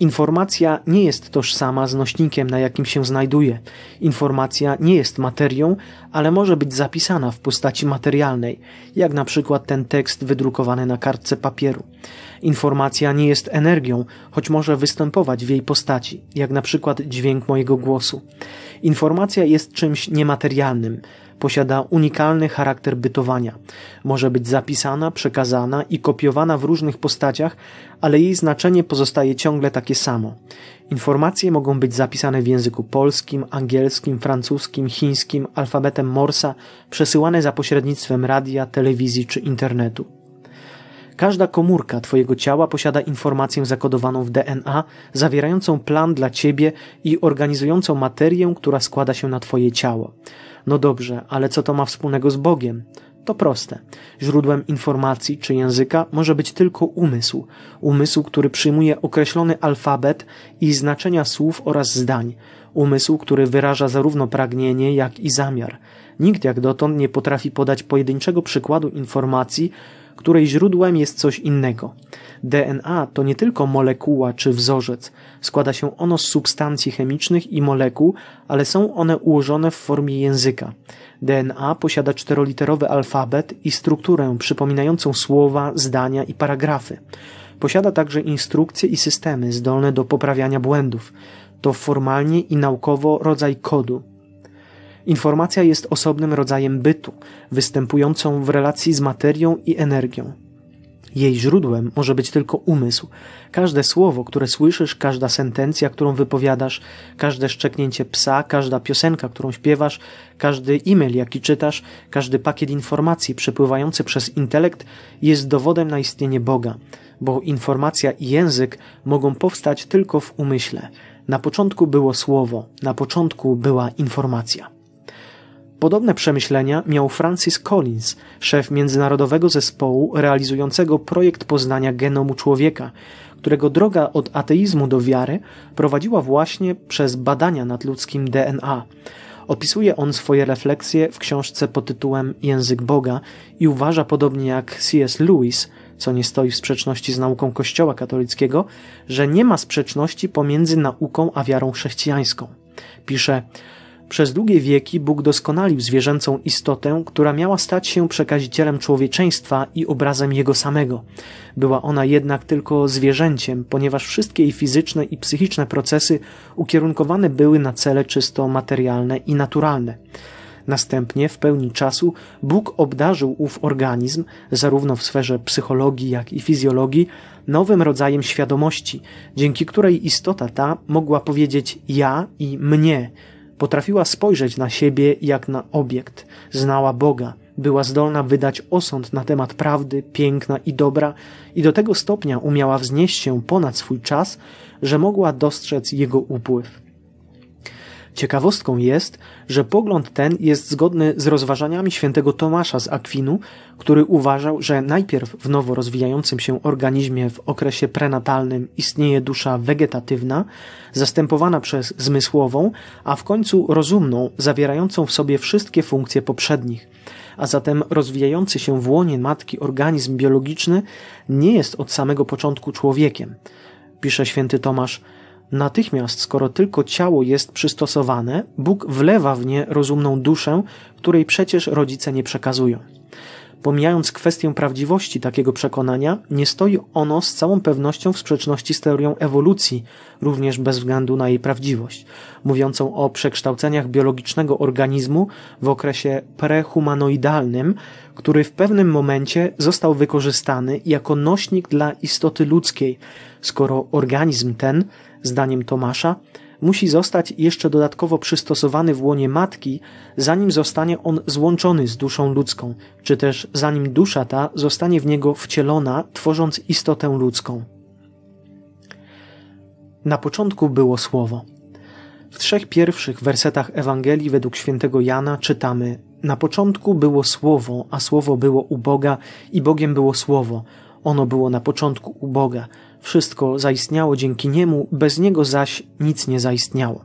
Informacja nie jest tożsama z nośnikiem, na jakim się znajduje. Informacja nie jest materią, ale może być zapisana w postaci materialnej, jak na przykład ten tekst wydrukowany na kartce papieru. Informacja nie jest energią, choć może występować w jej postaci, jak na przykład dźwięk mojego głosu. Informacja jest czymś niematerialnym posiada unikalny charakter bytowania. Może być zapisana, przekazana i kopiowana w różnych postaciach, ale jej znaczenie pozostaje ciągle takie samo. Informacje mogą być zapisane w języku polskim, angielskim, francuskim, chińskim, alfabetem Morsa, przesyłane za pośrednictwem radia, telewizji czy internetu. Każda komórka Twojego ciała posiada informację zakodowaną w DNA, zawierającą plan dla Ciebie i organizującą materię, która składa się na Twoje ciało. No dobrze, ale co to ma wspólnego z Bogiem? To proste. Źródłem informacji czy języka może być tylko umysł. Umysł, który przyjmuje określony alfabet i znaczenia słów oraz zdań. Umysł, który wyraża zarówno pragnienie, jak i zamiar. Nikt jak dotąd nie potrafi podać pojedynczego przykładu informacji, której źródłem jest coś innego. DNA to nie tylko molekuła czy wzorzec, składa się ono z substancji chemicznych i molekuł, ale są one ułożone w formie języka. DNA posiada czteroliterowy alfabet i strukturę przypominającą słowa, zdania i paragrafy. Posiada także instrukcje i systemy zdolne do poprawiania błędów. To formalnie i naukowo rodzaj kodu. Informacja jest osobnym rodzajem bytu, występującą w relacji z materią i energią. Jej źródłem może być tylko umysł. Każde słowo, które słyszysz, każda sentencja, którą wypowiadasz, każde szczeknięcie psa, każda piosenka, którą śpiewasz, każdy e-mail, jaki czytasz, każdy pakiet informacji przepływający przez intelekt jest dowodem na istnienie Boga, bo informacja i język mogą powstać tylko w umyśle. Na początku było słowo, na początku była informacja. Podobne przemyślenia miał Francis Collins, szef międzynarodowego zespołu realizującego projekt poznania genomu człowieka, którego droga od ateizmu do wiary prowadziła właśnie przez badania nad ludzkim DNA. Opisuje on swoje refleksje w książce pod tytułem Język Boga i uważa podobnie jak C.S. Lewis, co nie stoi w sprzeczności z nauką Kościoła katolickiego, że nie ma sprzeczności pomiędzy nauką a wiarą chrześcijańską. Pisze: przez długie wieki Bóg doskonalił zwierzęcą istotę, która miała stać się przekazicielem człowieczeństwa i obrazem jego samego. Była ona jednak tylko zwierzęciem, ponieważ wszystkie jej fizyczne i psychiczne procesy ukierunkowane były na cele czysto materialne i naturalne. Następnie, w pełni czasu, Bóg obdarzył ów organizm, zarówno w sferze psychologii, jak i fizjologii, nowym rodzajem świadomości, dzięki której istota ta mogła powiedzieć ja i mnie, Potrafiła spojrzeć na siebie jak na obiekt, znała Boga, była zdolna wydać osąd na temat prawdy, piękna i dobra, i do tego stopnia umiała wznieść się ponad swój czas, że mogła dostrzec jego upływ. Ciekawostką jest, że pogląd ten jest zgodny z rozważaniami świętego Tomasza z Akwinu, który uważał, że najpierw w nowo rozwijającym się organizmie w okresie prenatalnym istnieje dusza wegetatywna, zastępowana przez zmysłową, a w końcu rozumną, zawierającą w sobie wszystkie funkcje poprzednich. A zatem rozwijający się w łonie matki organizm biologiczny nie jest od samego początku człowiekiem. Pisze święty Tomasz – Natychmiast, skoro tylko ciało jest przystosowane, Bóg wlewa w nie rozumną duszę, której przecież rodzice nie przekazują. Pomijając kwestię prawdziwości takiego przekonania, nie stoi ono z całą pewnością w sprzeczności z teorią ewolucji, również bez względu na jej prawdziwość, mówiącą o przekształceniach biologicznego organizmu w okresie prehumanoidalnym, który w pewnym momencie został wykorzystany jako nośnik dla istoty ludzkiej, skoro organizm ten zdaniem Tomasza, musi zostać jeszcze dodatkowo przystosowany w łonie matki, zanim zostanie on złączony z duszą ludzką, czy też zanim dusza ta zostanie w niego wcielona, tworząc istotę ludzką. Na początku było słowo. W trzech pierwszych wersetach Ewangelii według świętego Jana czytamy: Na początku było słowo, a słowo było u Boga, i Bogiem było słowo. Ono było na początku u Boga wszystko zaistniało dzięki niemu, bez niego zaś nic nie zaistniało.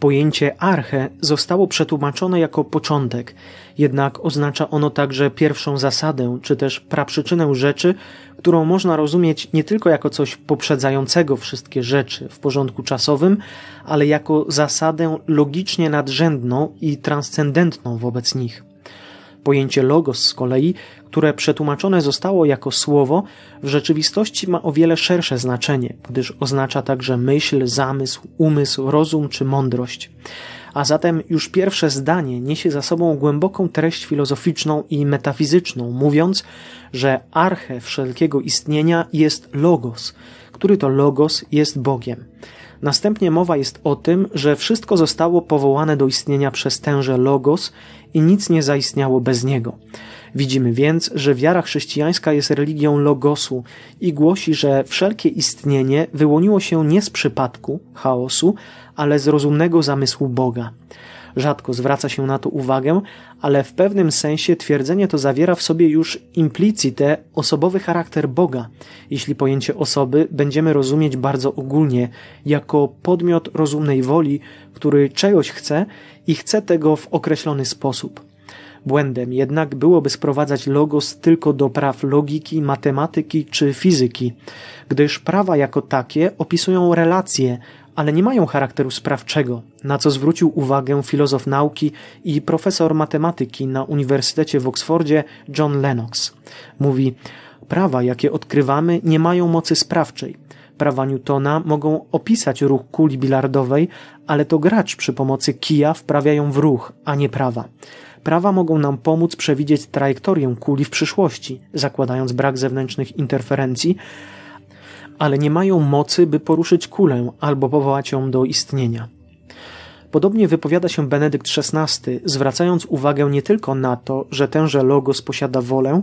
Pojęcie arche zostało przetłumaczone jako początek, jednak oznacza ono także pierwszą zasadę, czy też praprzyczynę rzeczy, którą można rozumieć nie tylko jako coś poprzedzającego wszystkie rzeczy w porządku czasowym, ale jako zasadę logicznie nadrzędną i transcendentną wobec nich. Pojęcie logos z kolei, które przetłumaczone zostało jako słowo, w rzeczywistości ma o wiele szersze znaczenie, gdyż oznacza także myśl, zamysł, umysł, rozum czy mądrość. A zatem już pierwsze zdanie niesie za sobą głęboką treść filozoficzną i metafizyczną, mówiąc, że arche wszelkiego istnienia jest logos, który to logos jest Bogiem. Następnie mowa jest o tym, że wszystko zostało powołane do istnienia przez tenże logos i nic nie zaistniało bez niego. Widzimy więc, że wiara chrześcijańska jest religią logosu i głosi, że wszelkie istnienie wyłoniło się nie z przypadku, chaosu, ale z rozumnego zamysłu Boga rzadko zwraca się na to uwagę, ale w pewnym sensie twierdzenie to zawiera w sobie już implicite osobowy charakter Boga, jeśli pojęcie osoby będziemy rozumieć bardzo ogólnie, jako podmiot rozumnej woli, który czegoś chce i chce tego w określony sposób. Błędem jednak byłoby sprowadzać logos tylko do praw logiki, matematyki czy fizyki, gdyż prawa jako takie opisują relacje, ale nie mają charakteru sprawczego, na co zwrócił uwagę filozof nauki i profesor matematyki na Uniwersytecie w Oksfordzie John Lennox. Mówi: Prawa, jakie odkrywamy, nie mają mocy sprawczej. Prawa Newtona mogą opisać ruch kuli bilardowej, ale to gracz przy pomocy kija wprawia ją w ruch, a nie prawa. Prawa mogą nam pomóc przewidzieć trajektorię kuli w przyszłości, zakładając brak zewnętrznych interferencji, ale nie mają mocy, by poruszyć kulę albo powołać ją do istnienia. Podobnie wypowiada się Benedykt XVI, zwracając uwagę nie tylko na to, że tenże logos posiada wolę,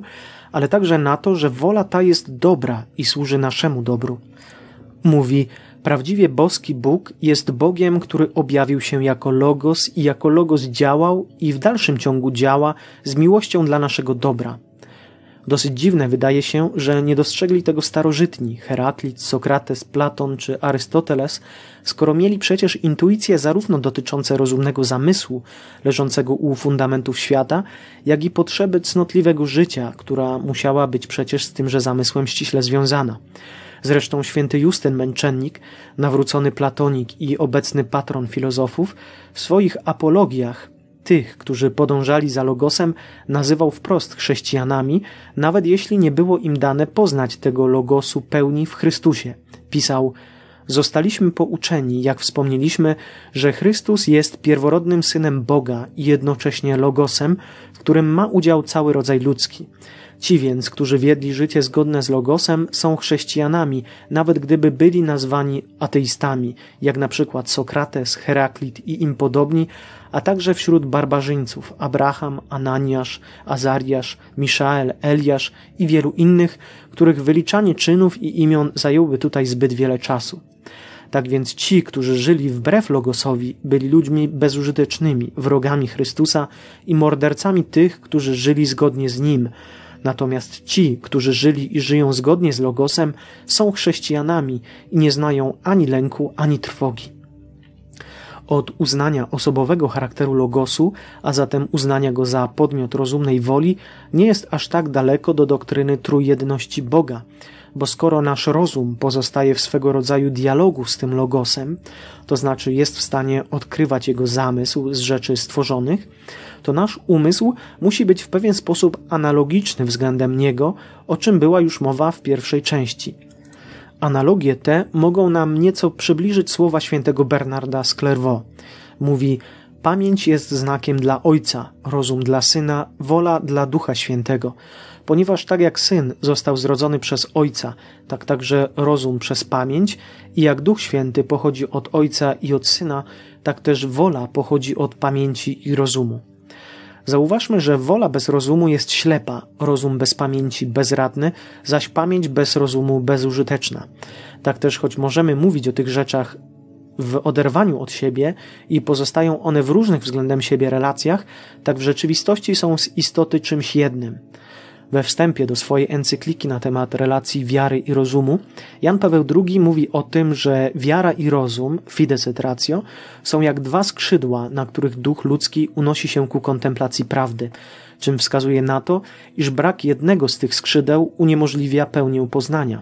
ale także na to, że wola ta jest dobra i służy naszemu dobru. Mówi, prawdziwie boski Bóg jest Bogiem, który objawił się jako logos i jako logos działał i w dalszym ciągu działa z miłością dla naszego dobra. Dosyć dziwne wydaje się, że nie dostrzegli tego starożytni Heraklit, Sokrates, Platon czy Arystoteles, skoro mieli przecież intuicje zarówno dotyczące rozumnego zamysłu leżącego u fundamentów świata, jak i potrzeby cnotliwego życia, która musiała być przecież z tymże zamysłem ściśle związana. Zresztą święty Justyn Męczennik, nawrócony platonik i obecny patron filozofów, w swoich apologiach tych, którzy podążali za Logosem, nazywał wprost chrześcijanami, nawet jeśli nie było im dane poznać tego Logosu pełni w Chrystusie. Pisał: Zostaliśmy pouczeni, jak wspomnieliśmy, że Chrystus jest pierworodnym synem Boga i jednocześnie Logosem, w którym ma udział cały rodzaj ludzki. Ci więc, którzy wiedli życie zgodne z Logosem, są chrześcijanami, nawet gdyby byli nazwani ateistami, jak na przykład Sokrates, Heraklit i im podobni, a także wśród barbarzyńców Abraham, Ananiasz, Azariasz, Miszael, Eliasz i wielu innych, których wyliczanie czynów i imion zajęłoby tutaj zbyt wiele czasu. Tak więc ci, którzy żyli wbrew Logosowi, byli ludźmi bezużytecznymi, wrogami Chrystusa i mordercami tych, którzy żyli zgodnie z Nim. Natomiast ci, którzy żyli i żyją zgodnie z Logosem, są chrześcijanami i nie znają ani lęku, ani trwogi od uznania osobowego charakteru logosu, a zatem uznania go za podmiot rozumnej woli, nie jest aż tak daleko do doktryny trójjedności Boga, bo skoro nasz rozum pozostaje w swego rodzaju dialogu z tym logosem, to znaczy jest w stanie odkrywać jego zamysł z rzeczy stworzonych, to nasz umysł musi być w pewien sposób analogiczny względem niego, o czym była już mowa w pierwszej części. Analogie te mogą nam nieco przybliżyć słowa świętego Bernarda z Clairvaux. Mówi: Pamięć jest znakiem dla Ojca, rozum dla Syna, wola dla Ducha Świętego. Ponieważ tak jak Syn został zrodzony przez Ojca, tak także rozum przez pamięć i jak Duch Święty pochodzi od Ojca i od Syna, tak też wola pochodzi od pamięci i rozumu. Zauważmy, że wola bez rozumu jest ślepa, rozum bez pamięci bezradny, zaś pamięć bez rozumu bezużyteczna. Tak też, choć możemy mówić o tych rzeczach w oderwaniu od siebie i pozostają one w różnych względem siebie relacjach, tak w rzeczywistości są z istoty czymś jednym we wstępie do swojej encykliki na temat relacji wiary i rozumu, Jan Paweł II mówi o tym, że wiara i rozum, fides et ratio, są jak dwa skrzydła, na których duch ludzki unosi się ku kontemplacji prawdy, czym wskazuje na to, iż brak jednego z tych skrzydeł uniemożliwia pełnię poznania.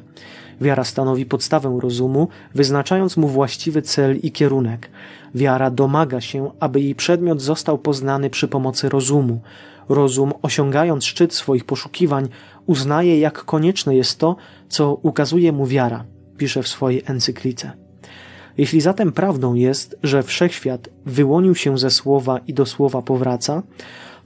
Wiara stanowi podstawę rozumu, wyznaczając mu właściwy cel i kierunek. Wiara domaga się, aby jej przedmiot został poznany przy pomocy rozumu. Rozum, osiągając szczyt swoich poszukiwań, uznaje, jak konieczne jest to, co ukazuje mu wiara, pisze w swojej encyklice. Jeśli zatem prawdą jest, że wszechświat wyłonił się ze słowa i do słowa powraca,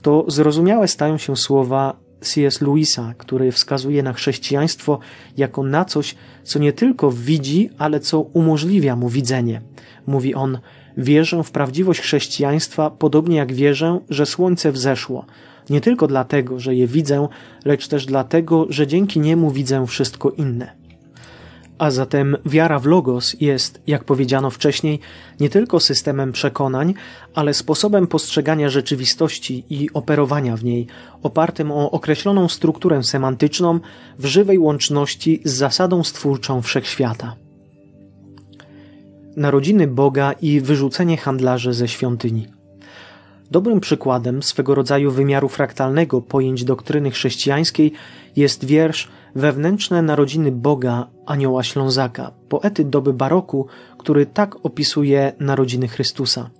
to zrozumiałe stają się słowa C.S. Lewisa, który wskazuje na chrześcijaństwo jako na coś, co nie tylko widzi, ale co umożliwia mu widzenie. Mówi on: Wierzę w prawdziwość chrześcijaństwa, podobnie jak wierzę, że słońce wzeszło, nie tylko dlatego, że je widzę, lecz też dlatego, że dzięki niemu widzę wszystko inne. A zatem wiara w Logos jest, jak powiedziano wcześniej, nie tylko systemem przekonań, ale sposobem postrzegania rzeczywistości i operowania w niej, opartym o określoną strukturę semantyczną w żywej łączności z zasadą stwórczą wszechświata. Narodziny Boga i wyrzucenie handlarzy ze świątyni. Dobrym przykładem swego rodzaju wymiaru fraktalnego pojęć doktryny chrześcijańskiej jest wiersz Wewnętrzne narodziny Boga Anioła Ślązaka, poety doby baroku, który tak opisuje narodziny Chrystusa.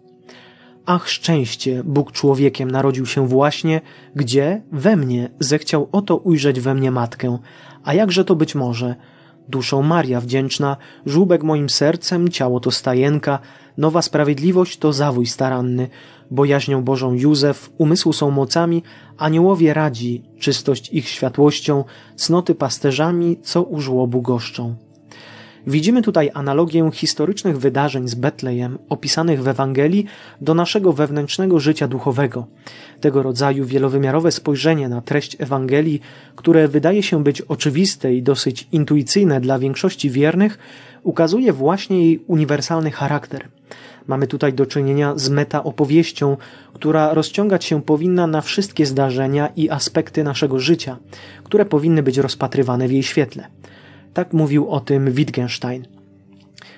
Ach szczęście, Bóg człowiekiem narodził się właśnie, gdzie? We mnie, zechciał oto ujrzeć we mnie matkę. A jakże to być może? Duszą Maria wdzięczna, żółbek moim sercem, ciało to stajenka, nowa sprawiedliwość to zawój staranny bo jaźnią Bożą Józef, umysłu są mocami, aniołowie radzi, czystość ich światłością, cnoty pasterzami, co u żłobu goszczą. Widzimy tutaj analogię historycznych wydarzeń z Betlejem opisanych w Ewangelii do naszego wewnętrznego życia duchowego. Tego rodzaju wielowymiarowe spojrzenie na treść Ewangelii, które wydaje się być oczywiste i dosyć intuicyjne dla większości wiernych, ukazuje właśnie jej uniwersalny charakter – Mamy tutaj do czynienia z metaopowieścią, która rozciągać się powinna na wszystkie zdarzenia i aspekty naszego życia, które powinny być rozpatrywane w jej świetle. Tak mówił o tym Wittgenstein.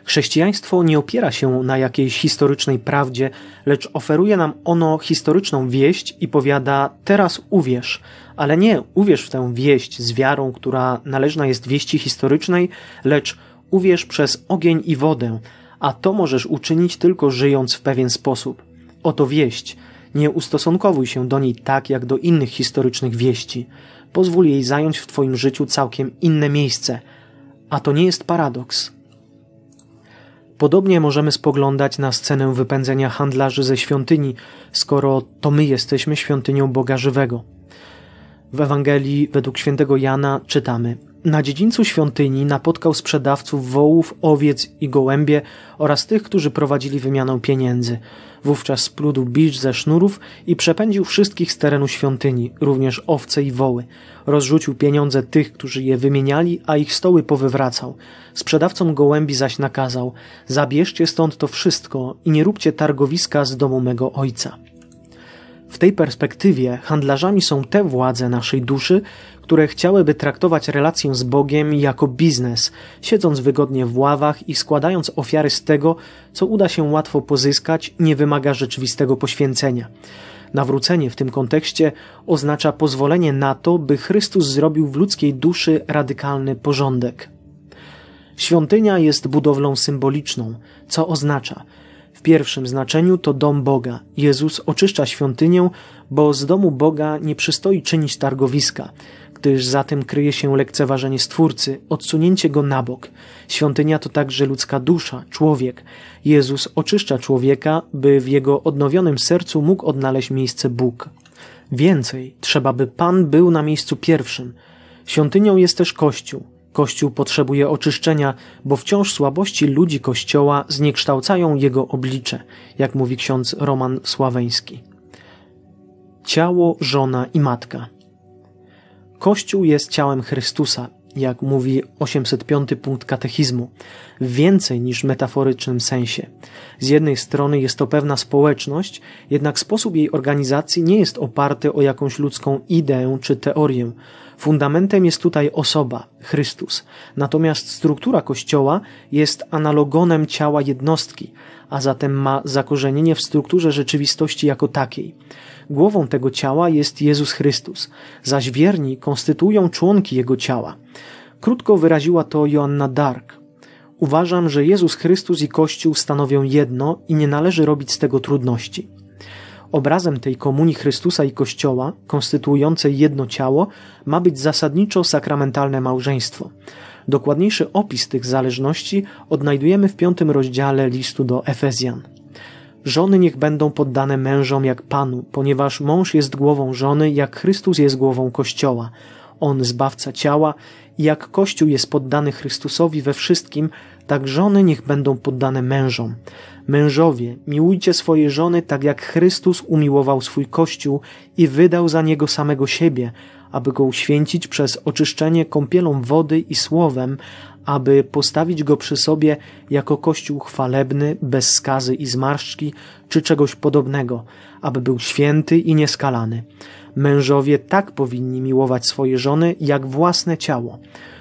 Chrześcijaństwo nie opiera się na jakiejś historycznej prawdzie, lecz oferuje nam ono historyczną wieść i powiada: Teraz uwierz, ale nie uwierz w tę wieść z wiarą, która należna jest wieści historycznej, lecz uwierz przez ogień i wodę, a to możesz uczynić tylko żyjąc w pewien sposób. Oto wieść. Nie ustosunkowuj się do niej tak jak do innych historycznych wieści. Pozwól jej zająć w Twoim życiu całkiem inne miejsce. A to nie jest paradoks. Podobnie możemy spoglądać na scenę wypędzenia handlarzy ze świątyni, skoro to my jesteśmy świątynią Boga Żywego. W Ewangelii według świętego Jana czytamy – na dziedzińcu świątyni napotkał sprzedawców wołów, owiec i gołębie oraz tych, którzy prowadzili wymianę pieniędzy. Wówczas spludł bicz ze sznurów i przepędził wszystkich z terenu świątyni, również owce i woły. Rozrzucił pieniądze tych, którzy je wymieniali, a ich stoły powywracał. Sprzedawcom gołębi zaś nakazał: Zabierzcie stąd to wszystko i nie róbcie targowiska z domu mego ojca. W tej perspektywie handlarzami są te władze naszej duszy, które chciałyby traktować relację z Bogiem jako biznes, siedząc wygodnie w ławach i składając ofiary z tego, co uda się łatwo pozyskać, nie wymaga rzeczywistego poświęcenia. Nawrócenie w tym kontekście oznacza pozwolenie na to, by Chrystus zrobił w ludzkiej duszy radykalny porządek. Świątynia jest budowlą symboliczną, co oznacza, w pierwszym znaczeniu to dom Boga. Jezus oczyszcza świątynię, bo z domu Boga nie przystoi czynić targowiska, gdyż za tym kryje się lekceważenie Stwórcy, odsunięcie go na bok. Świątynia to także ludzka dusza, człowiek. Jezus oczyszcza człowieka, by w jego odnowionym sercu mógł odnaleźć miejsce Bóg. Więcej, trzeba by Pan był na miejscu pierwszym. Świątynią jest też Kościół. Kościół potrzebuje oczyszczenia, bo wciąż słabości ludzi Kościoła zniekształcają jego oblicze, jak mówi ksiądz Roman Sławeński. Ciało, żona i matka. Kościół jest ciałem Chrystusa, jak mówi 805 punkt katechizmu, w więcej niż metaforycznym sensie. Z jednej strony jest to pewna społeczność, jednak sposób jej organizacji nie jest oparty o jakąś ludzką ideę czy teorię. Fundamentem jest tutaj osoba, Chrystus. Natomiast struktura Kościoła jest analogonem ciała jednostki, a zatem ma zakorzenienie w strukturze rzeczywistości jako takiej. Głową tego ciała jest Jezus Chrystus, zaś wierni konstytuują członki jego ciała. Krótko wyraziła to Joanna Dark. Uważam, że Jezus Chrystus i Kościół stanowią jedno i nie należy robić z tego trudności. Obrazem tej komunii Chrystusa i Kościoła, konstytuującej jedno ciało, ma być zasadniczo sakramentalne małżeństwo. Dokładniejszy opis tych zależności odnajdujemy w piątym rozdziale listu do Efezjan. Żony niech będą poddane mężom jak Panu, ponieważ mąż jest głową żony, jak Chrystus jest głową Kościoła. On zbawca ciała i jak Kościół jest poddany Chrystusowi we wszystkim, tak żony niech będą poddane mężom. Mężowie, miłujcie swoje żony tak jak Chrystus umiłował swój Kościół i wydał za niego samego siebie, aby go uświęcić przez oczyszczenie kąpielą wody i słowem, aby postawić go przy sobie jako kościół chwalebny, bez skazy i zmarszczki, czy czegoś podobnego, aby był święty i nieskalany. Mężowie tak powinni miłować swoje żony, jak własne ciało.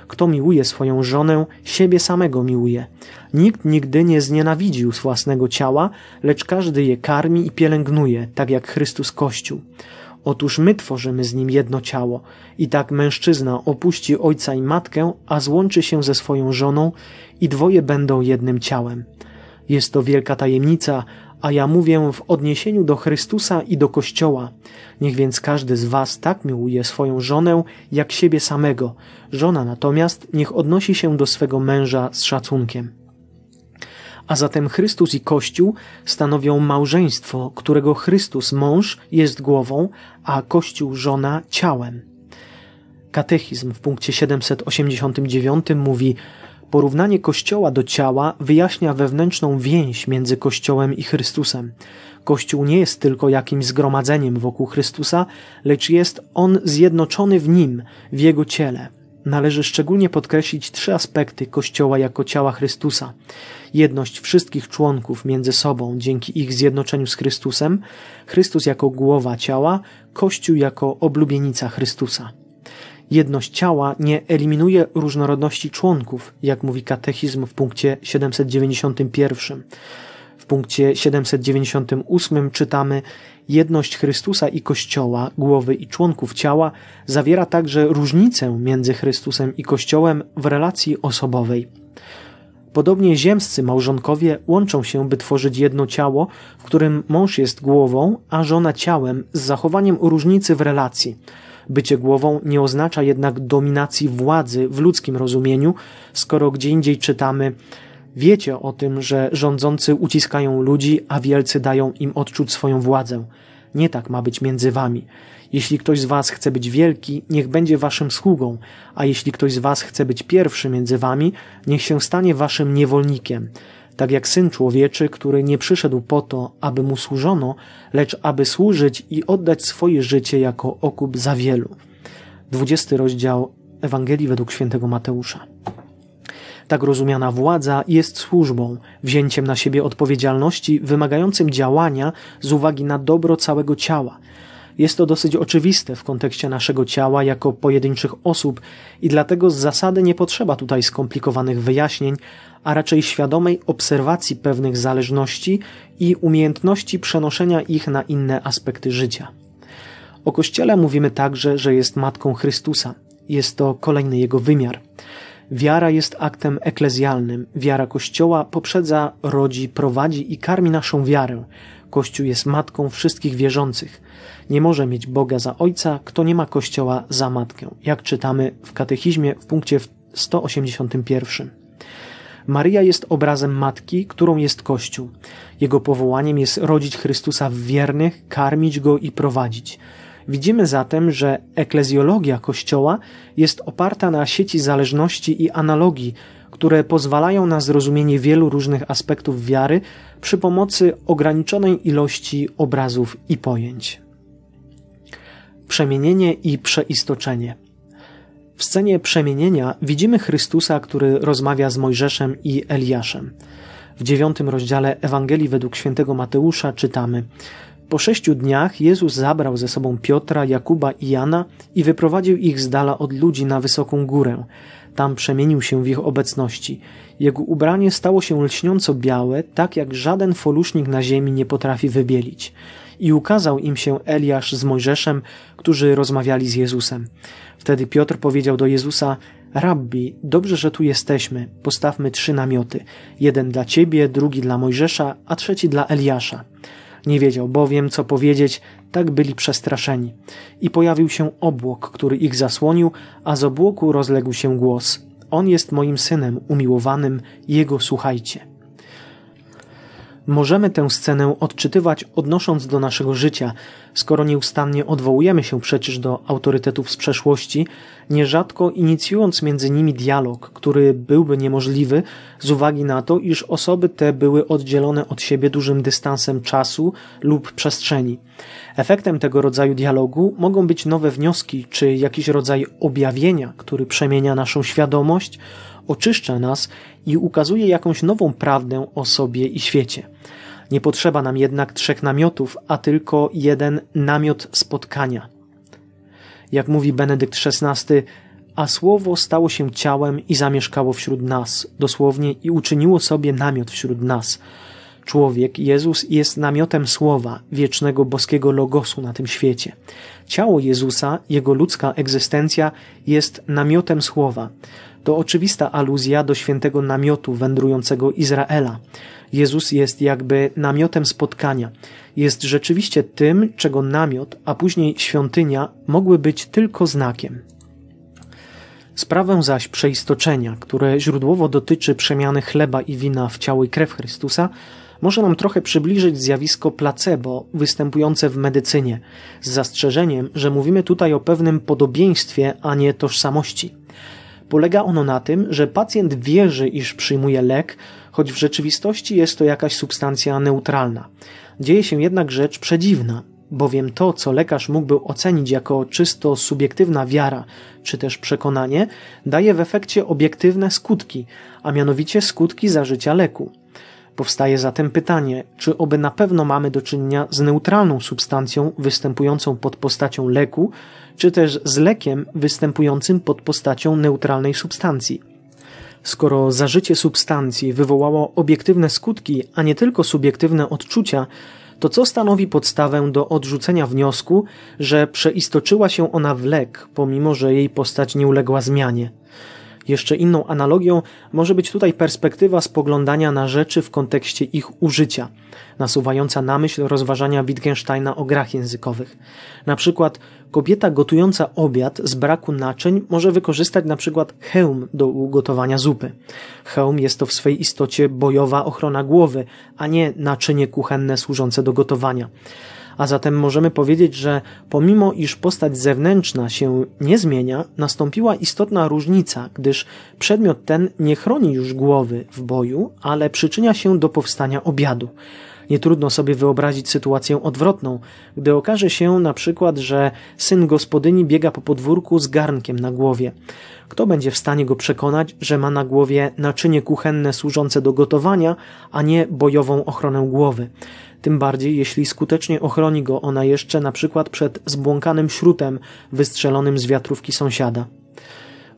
Kto miłuje swoją żonę, siebie samego miłuje. Nikt nigdy nie znienawidził własnego ciała, lecz każdy je karmi i pielęgnuje, tak jak Chrystus Kościół. Otóż my tworzymy z nim jedno ciało. I tak mężczyzna opuści ojca i matkę, a złączy się ze swoją żoną i dwoje będą jednym ciałem. Jest to wielka tajemnica, a ja mówię w odniesieniu do Chrystusa i do Kościoła. Niech więc każdy z Was tak miłuje swoją żonę, jak siebie samego. Żona natomiast niech odnosi się do swego męża z szacunkiem. A zatem Chrystus i Kościół stanowią małżeństwo, którego Chrystus mąż jest głową, a Kościół żona ciałem. Katechizm w punkcie 789 mówi: Porównanie Kościoła do ciała wyjaśnia wewnętrzną więź między Kościołem i Chrystusem. Kościół nie jest tylko jakimś zgromadzeniem wokół Chrystusa, lecz jest on zjednoczony w nim, w jego ciele. Należy szczególnie podkreślić trzy aspekty Kościoła jako ciała Chrystusa: jedność wszystkich członków między sobą dzięki ich zjednoczeniu z Chrystusem, Chrystus jako głowa ciała, Kościół jako oblubienica Chrystusa jedność ciała nie eliminuje różnorodności członków, jak mówi katechizm w punkcie 791. W punkcie 798 czytamy: Jedność Chrystusa i Kościoła, głowy i członków ciała zawiera także różnicę między Chrystusem i Kościołem w relacji osobowej. Podobnie ziemscy małżonkowie łączą się, by tworzyć jedno ciało, w którym mąż jest głową, a żona ciałem, z zachowaniem różnicy w relacji. Bycie głową nie oznacza jednak dominacji władzy w ludzkim rozumieniu, skoro gdzie indziej czytamy Wiecie o tym, że rządzący uciskają ludzi, a wielcy dają im odczuć swoją władzę. Nie tak ma być między wami. Jeśli ktoś z was chce być wielki, niech będzie waszym sługą, a jeśli ktoś z was chce być pierwszy między wami, niech się stanie waszym niewolnikiem tak jak syn człowieczy, który nie przyszedł po to, aby mu służono, lecz aby służyć i oddać swoje życie jako okup za wielu. 20 rozdział Ewangelii według świętego Mateusza. Tak rozumiana władza jest służbą, wzięciem na siebie odpowiedzialności wymagającym działania z uwagi na dobro całego ciała. Jest to dosyć oczywiste w kontekście naszego ciała jako pojedynczych osób i dlatego z zasady nie potrzeba tutaj skomplikowanych wyjaśnień, a raczej świadomej obserwacji pewnych zależności i umiejętności przenoszenia ich na inne aspekty życia. O Kościele mówimy także, że jest matką Chrystusa. Jest to kolejny jego wymiar. Wiara jest aktem eklezjalnym. Wiara Kościoła poprzedza, rodzi, prowadzi i karmi naszą wiarę. Kościół jest matką wszystkich wierzących. Nie może mieć Boga za ojca, kto nie ma Kościoła za matkę, jak czytamy w katechizmie w punkcie 181. Maria jest obrazem matki, którą jest Kościół. Jego powołaniem jest rodzić Chrystusa w wiernych, karmić go i prowadzić. Widzimy zatem, że eklezjologia Kościoła jest oparta na sieci zależności i analogii, które pozwalają na zrozumienie wielu różnych aspektów wiary przy pomocy ograniczonej ilości obrazów i pojęć. Przemienienie i przeistoczenie. W scenie przemienienia widzimy Chrystusa, który rozmawia z Mojżeszem i Eliaszem. W dziewiątym rozdziale Ewangelii według świętego Mateusza czytamy Po sześciu dniach Jezus zabrał ze sobą Piotra, Jakuba i Jana i wyprowadził ich z dala od ludzi na wysoką górę. Tam przemienił się w ich obecności. Jego ubranie stało się lśniąco białe, tak jak żaden folusznik na ziemi nie potrafi wybielić i ukazał im się Eliasz z Mojżeszem, którzy rozmawiali z Jezusem. Wtedy Piotr powiedział do Jezusa: Rabbi, dobrze, że tu jesteśmy. Postawmy trzy namioty: jeden dla ciebie, drugi dla Mojżesza, a trzeci dla Eliasza. Nie wiedział bowiem, co powiedzieć, tak byli przestraszeni. I pojawił się obłok, który ich zasłonił, a z obłoku rozległ się głos: On jest moim synem umiłowanym, jego słuchajcie możemy tę scenę odczytywać odnosząc do naszego życia, skoro nieustannie odwołujemy się przecież do autorytetów z przeszłości, nierzadko inicjując między nimi dialog, który byłby niemożliwy z uwagi na to, iż osoby te były oddzielone od siebie dużym dystansem czasu lub przestrzeni. Efektem tego rodzaju dialogu mogą być nowe wnioski czy jakiś rodzaj objawienia, który przemienia naszą świadomość, oczyszcza nas i ukazuje jakąś nową prawdę o sobie i świecie. Nie potrzeba nam jednak trzech namiotów, a tylko jeden namiot spotkania. Jak mówi Benedykt XVI, a słowo stało się ciałem i zamieszkało wśród nas, dosłownie i uczyniło sobie namiot wśród nas. Człowiek, Jezus, jest namiotem słowa, wiecznego boskiego logosu na tym świecie. Ciało Jezusa, jego ludzka egzystencja, jest namiotem słowa to oczywista aluzja do świętego namiotu wędrującego Izraela. Jezus jest jakby namiotem spotkania. Jest rzeczywiście tym, czego namiot, a później świątynia mogły być tylko znakiem. Sprawę zaś przeistoczenia, które źródłowo dotyczy przemiany chleba i wina w ciało i krew Chrystusa, może nam trochę przybliżyć zjawisko placebo występujące w medycynie, z zastrzeżeniem, że mówimy tutaj o pewnym podobieństwie, a nie tożsamości. Polega ono na tym, że pacjent wierzy, iż przyjmuje lek, choć w rzeczywistości jest to jakaś substancja neutralna. Dzieje się jednak rzecz przedziwna, bowiem to, co lekarz mógłby ocenić jako czysto subiektywna wiara czy też przekonanie, daje w efekcie obiektywne skutki, a mianowicie skutki zażycia leku. Powstaje zatem pytanie, czy oby na pewno mamy do czynienia z neutralną substancją występującą pod postacią leku, czy też z lekiem występującym pod postacią neutralnej substancji. Skoro zażycie substancji wywołało obiektywne skutki, a nie tylko subiektywne odczucia, to co stanowi podstawę do odrzucenia wniosku, że przeistoczyła się ona w lek, pomimo że jej postać nie uległa zmianie? Jeszcze inną analogią może być tutaj perspektywa spoglądania na rzeczy w kontekście ich użycia, nasuwająca na myśl rozważania Wittgensteina o grach językowych. Na przykład kobieta gotująca obiad z braku naczyń może wykorzystać na przykład hełm do ugotowania zupy. Hełm jest to w swej istocie bojowa ochrona głowy, a nie naczynie kuchenne służące do gotowania. A zatem możemy powiedzieć, że pomimo iż postać zewnętrzna się nie zmienia, nastąpiła istotna różnica, gdyż przedmiot ten nie chroni już głowy w boju, ale przyczynia się do powstania obiadu. Nie trudno sobie wyobrazić sytuację odwrotną, gdy okaże się na przykład, że syn gospodyni biega po podwórku z garnkiem na głowie. Kto będzie w stanie go przekonać, że ma na głowie naczynie kuchenne służące do gotowania, a nie bojową ochronę głowy? tym bardziej jeśli skutecznie ochroni go ona jeszcze na przykład przed zbłąkanym śrutem wystrzelonym z wiatrówki sąsiada.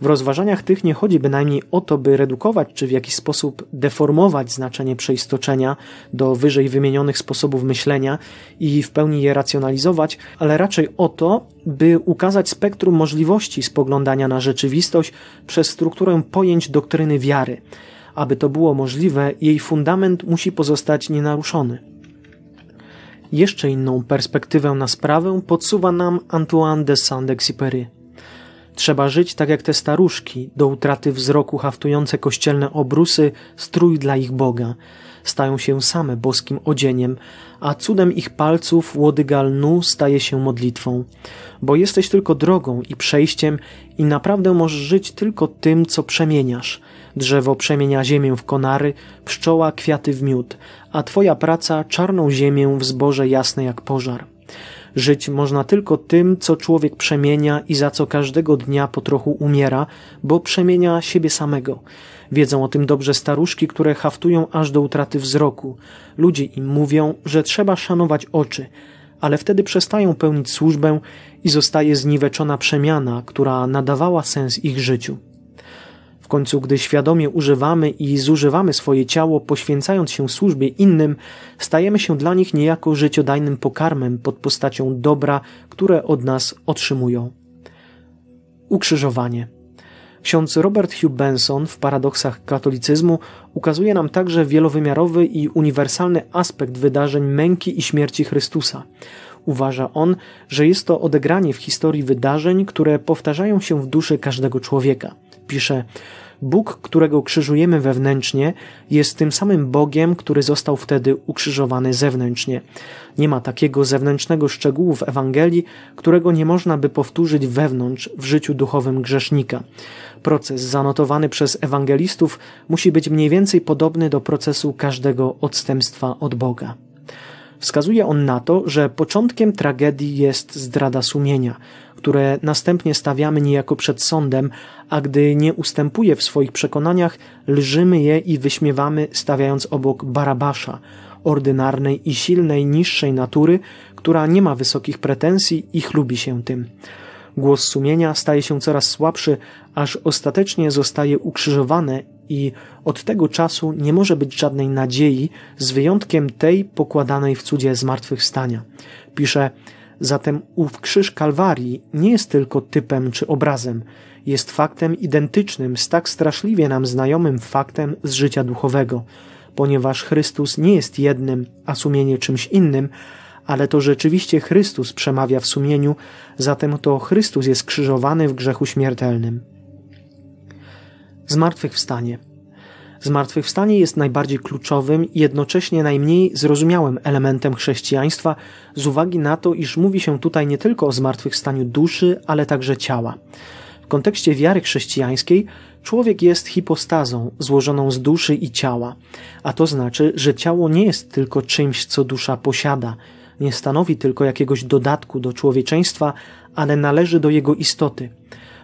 W rozważaniach tych nie chodzi bynajmniej o to, by redukować czy w jakiś sposób deformować znaczenie przeistoczenia do wyżej wymienionych sposobów myślenia i w pełni je racjonalizować, ale raczej o to, by ukazać spektrum możliwości spoglądania na rzeczywistość przez strukturę pojęć doktryny wiary. Aby to było możliwe, jej fundament musi pozostać nienaruszony. Jeszcze inną perspektywę na sprawę podsuwa nam Antoine de Saint-Exupéry. Trzeba żyć tak jak te staruszki, do utraty wzroku haftujące kościelne obrusy, strój dla ich Boga. Stają się same boskim odzieniem, a cudem ich palców łodyga lnu staje się modlitwą. Bo jesteś tylko drogą i przejściem i naprawdę możesz żyć tylko tym, co przemieniasz – Drzewo przemienia ziemię w konary, pszczoła kwiaty w miód, a twoja praca czarną ziemię w zboże jasne jak pożar. Żyć można tylko tym, co człowiek przemienia i za co każdego dnia po trochu umiera, bo przemienia siebie samego. Wiedzą o tym dobrze staruszki, które haftują aż do utraty wzroku. Ludzie im mówią, że trzeba szanować oczy, ale wtedy przestają pełnić służbę i zostaje zniweczona przemiana, która nadawała sens ich życiu. W końcu, gdy świadomie używamy i zużywamy swoje ciało, poświęcając się służbie innym, stajemy się dla nich niejako życiodajnym pokarmem pod postacią dobra, które od nas otrzymują. Ukrzyżowanie. Ksiądz Robert Hugh Benson w Paradoksach katolicyzmu ukazuje nam także wielowymiarowy i uniwersalny aspekt wydarzeń męki i śmierci Chrystusa. Uważa on, że jest to odegranie w historii wydarzeń, które powtarzają się w duszy każdego człowieka – pisze Bóg, którego krzyżujemy wewnętrznie, jest tym samym Bogiem, który został wtedy ukrzyżowany zewnętrznie. Nie ma takiego zewnętrznego szczegółu w Ewangelii, którego nie można by powtórzyć wewnątrz w życiu duchowym grzesznika. Proces zanotowany przez ewangelistów musi być mniej więcej podobny do procesu każdego odstępstwa od Boga. Wskazuje on na to, że początkiem tragedii jest zdrada sumienia, które następnie stawiamy niejako przed sądem, a gdy nie ustępuje w swoich przekonaniach, lżymy je i wyśmiewamy, stawiając obok Barabasza, ordynarnej i silnej, niższej natury, która nie ma wysokich pretensji i chlubi się tym. Głos sumienia staje się coraz słabszy, aż ostatecznie zostaje ukrzyżowane i od tego czasu nie może być żadnej nadziei, z wyjątkiem tej pokładanej w cudzie zmartwychwstania. Pisze, zatem ów krzyż Kalwarii nie jest tylko typem czy obrazem, jest faktem identycznym z tak straszliwie nam znajomym faktem z życia duchowego, ponieważ Chrystus nie jest jednym, a sumienie czymś innym, ale to rzeczywiście Chrystus przemawia w sumieniu, zatem to Chrystus jest krzyżowany w grzechu śmiertelnym. Zmartwychwstanie. Zmartwychwstanie jest najbardziej kluczowym i jednocześnie najmniej zrozumiałym elementem chrześcijaństwa z uwagi na to, iż mówi się tutaj nie tylko o zmartwychwstaniu duszy, ale także ciała. W kontekście wiary chrześcijańskiej człowiek jest hipostazą złożoną z duszy i ciała, a to znaczy, że ciało nie jest tylko czymś, co dusza posiada, nie stanowi tylko jakiegoś dodatku do człowieczeństwa, ale należy do jego istoty.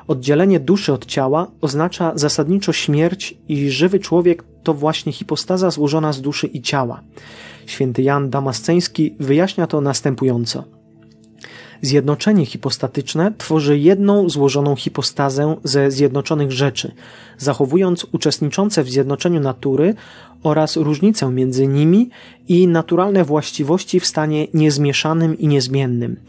Oddzielenie duszy od ciała oznacza zasadniczo śmierć i żywy człowiek to właśnie hipostaza złożona z duszy i ciała. Święty Jan Damasceński wyjaśnia to następująco – Zjednoczenie hipostatyczne tworzy jedną złożoną hipostazę ze zjednoczonych rzeczy, zachowując uczestniczące w zjednoczeniu natury oraz różnicę między nimi i naturalne właściwości w stanie niezmieszanym i niezmiennym.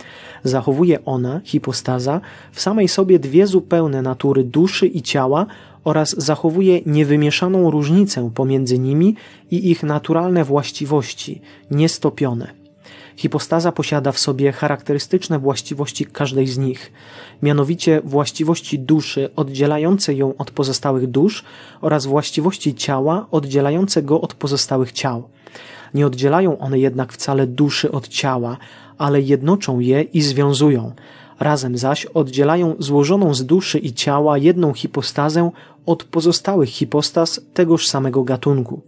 Zachowuje ona, hipostaza, w samej sobie dwie zupełne natury duszy i ciała oraz zachowuje niewymieszaną różnicę pomiędzy nimi i ich naturalne właściwości, niestopione. Hipostaza posiada w sobie charakterystyczne właściwości każdej z nich, mianowicie właściwości duszy oddzielające ją od pozostałych dusz oraz właściwości ciała oddzielające go od pozostałych ciał. Nie oddzielają one jednak wcale duszy od ciała, ale jednoczą je i związują. Razem zaś oddzielają złożoną z duszy i ciała jedną hipostazę od pozostałych hipostaz tegoż samego gatunku.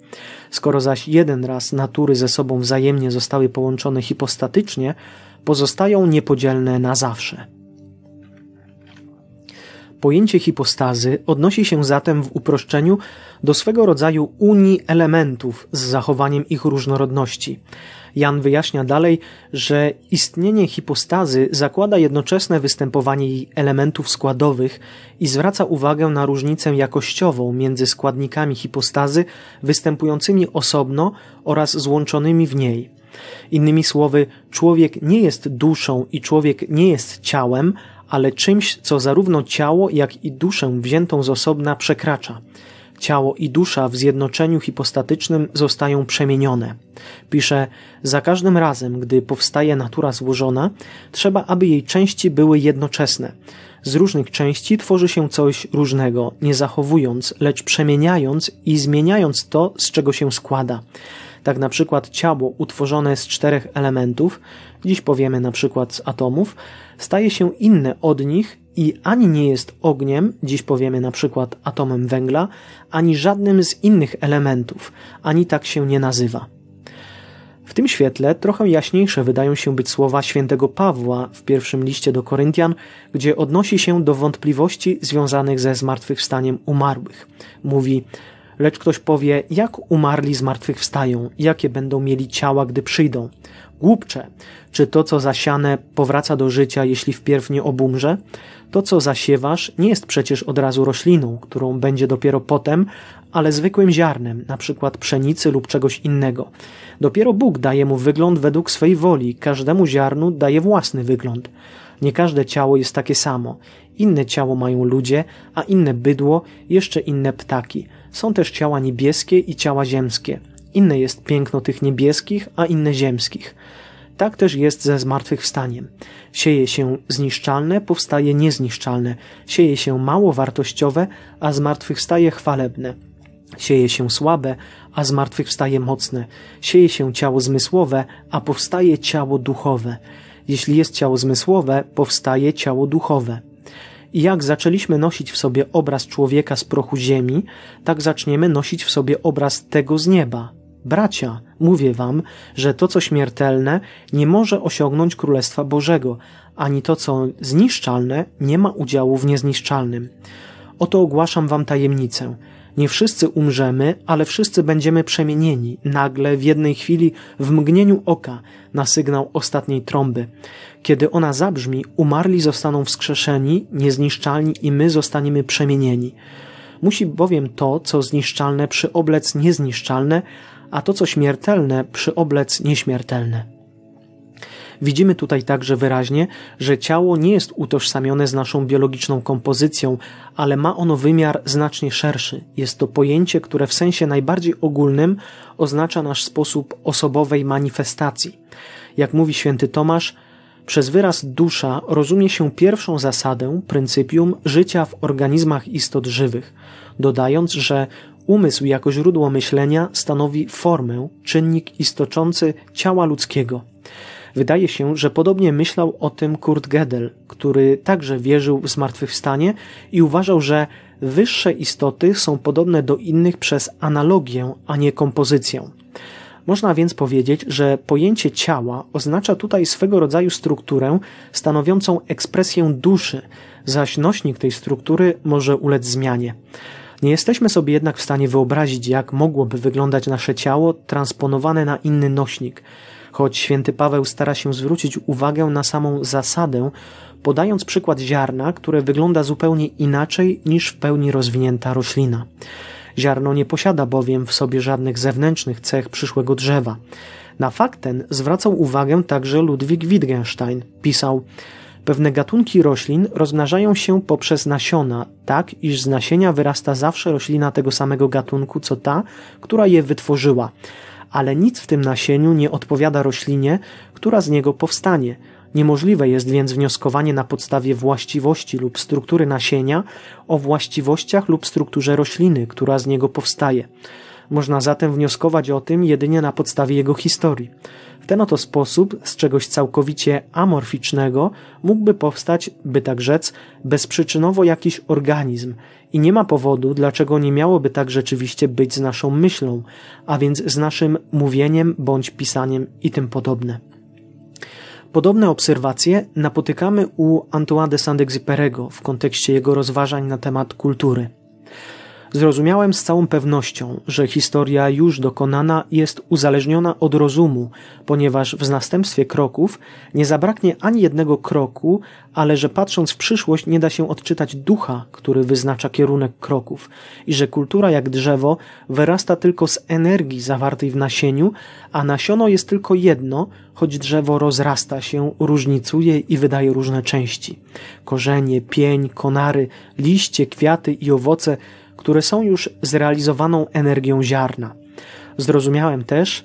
Skoro zaś jeden raz natury ze sobą wzajemnie zostały połączone hipostatycznie, pozostają niepodzielne na zawsze. Pojęcie hipostazy odnosi się zatem w uproszczeniu do swego rodzaju unii elementów z zachowaniem ich różnorodności. Jan wyjaśnia dalej, że istnienie hipostazy zakłada jednoczesne występowanie jej elementów składowych i zwraca uwagę na różnicę jakościową między składnikami hipostazy występującymi osobno oraz złączonymi w niej. Innymi słowy, człowiek nie jest duszą i człowiek nie jest ciałem, ale czymś, co zarówno ciało, jak i duszę wziętą z osobna przekracza. Ciało i dusza w zjednoczeniu hipostatycznym zostają przemienione. Pisze, za każdym razem, gdy powstaje natura złożona, trzeba, aby jej części były jednoczesne. Z różnych części tworzy się coś różnego, nie zachowując, lecz przemieniając i zmieniając to, z czego się składa. Tak na przykład ciało utworzone z czterech elementów dziś powiemy na przykład z atomów, staje się inne od nich i ani nie jest ogniem, dziś powiemy na przykład atomem węgla, ani żadnym z innych elementów, ani tak się nie nazywa. W tym świetle trochę jaśniejsze wydają się być słowa świętego Pawła w pierwszym liście do Koryntian, gdzie odnosi się do wątpliwości związanych ze zmartwychwstaniem umarłych. Mówi: Lecz ktoś powie, jak umarli zmartwychwstają, jakie będą mieli ciała, gdy przyjdą głupcze. Czy to, co zasiane, powraca do życia, jeśli wpierw nie obumrze? To, co zasiewasz, nie jest przecież od razu rośliną, którą będzie dopiero potem, ale zwykłym ziarnem, na przykład pszenicy lub czegoś innego. Dopiero Bóg daje mu wygląd według swej woli, każdemu ziarnu daje własny wygląd. Nie każde ciało jest takie samo. Inne ciało mają ludzie, a inne bydło, jeszcze inne ptaki. Są też ciała niebieskie i ciała ziemskie. Inne jest piękno tych niebieskich, a inne ziemskich. Tak też jest ze zmartwychwstaniem. Sieje się zniszczalne, powstaje niezniszczalne. Sieje się mało wartościowe, a zmartwychwstaje chwalebne. Sieje się słabe, a zmartwychwstaje mocne. Sieje się ciało zmysłowe, a powstaje ciało duchowe. Jeśli jest ciało zmysłowe, powstaje ciało duchowe. I jak zaczęliśmy nosić w sobie obraz człowieka z prochu ziemi, tak zaczniemy nosić w sobie obraz tego z nieba. Bracia, mówię wam, że to, co śmiertelne, nie może osiągnąć Królestwa Bożego, ani to, co zniszczalne, nie ma udziału w niezniszczalnym. Oto ogłaszam wam tajemnicę. Nie wszyscy umrzemy, ale wszyscy będziemy przemienieni, nagle, w jednej chwili, w mgnieniu oka, na sygnał ostatniej trąby. Kiedy ona zabrzmi, umarli zostaną wskrzeszeni, niezniszczalni i my zostaniemy przemienieni. Musi bowiem to, co zniszczalne, przyoblec niezniszczalne, a to, co śmiertelne, przyoblec nieśmiertelne. Widzimy tutaj także wyraźnie, że ciało nie jest utożsamione z naszą biologiczną kompozycją, ale ma ono wymiar znacznie szerszy. Jest to pojęcie, które w sensie najbardziej ogólnym oznacza nasz sposób osobowej manifestacji. Jak mówi święty Tomasz, przez wyraz dusza rozumie się pierwszą zasadę, pryncypium życia w organizmach istot żywych, dodając, że umysł jako źródło myślenia stanowi formę, czynnik istoczący ciała ludzkiego. Wydaje się, że podobnie myślał o tym Kurt Gödel, który także wierzył w zmartwychwstanie i uważał, że wyższe istoty są podobne do innych przez analogię, a nie kompozycję. Można więc powiedzieć, że pojęcie ciała oznacza tutaj swego rodzaju strukturę stanowiącą ekspresję duszy, zaś nośnik tej struktury może ulec zmianie. Nie jesteśmy sobie jednak w stanie wyobrazić, jak mogłoby wyglądać nasze ciało transponowane na inny nośnik. Choć święty Paweł stara się zwrócić uwagę na samą zasadę, podając przykład ziarna, które wygląda zupełnie inaczej niż w pełni rozwinięta roślina. Ziarno nie posiada bowiem w sobie żadnych zewnętrznych cech przyszłego drzewa. Na fakt ten zwracał uwagę także Ludwik Wittgenstein. Pisał: Pewne gatunki roślin rozmnażają się poprzez nasiona, tak iż z nasienia wyrasta zawsze roślina tego samego gatunku co ta, która je wytworzyła. Ale nic w tym nasieniu nie odpowiada roślinie, która z niego powstanie. Niemożliwe jest więc wnioskowanie na podstawie właściwości lub struktury nasienia o właściwościach lub strukturze rośliny, która z niego powstaje. Można zatem wnioskować o tym jedynie na podstawie jego historii. W ten oto sposób z czegoś całkowicie amorficznego mógłby powstać, by tak rzec, bezprzyczynowo jakiś organizm i nie ma powodu, dlaczego nie miałoby tak rzeczywiście być z naszą myślą, a więc z naszym mówieniem bądź pisaniem i tym podobne. Podobne obserwacje napotykamy u Antoine de Saint-Exupérego w kontekście jego rozważań na temat kultury. Zrozumiałem z całą pewnością, że historia już dokonana jest uzależniona od rozumu, ponieważ w następstwie kroków nie zabraknie ani jednego kroku, ale że patrząc w przyszłość nie da się odczytać ducha, który wyznacza kierunek kroków i że kultura jak drzewo wyrasta tylko z energii zawartej w nasieniu, a nasiono jest tylko jedno, choć drzewo rozrasta się, różnicuje i wydaje różne części. Korzenie, pień, konary, liście, kwiaty i owoce – które są już zrealizowaną energią ziarna. Zrozumiałem też,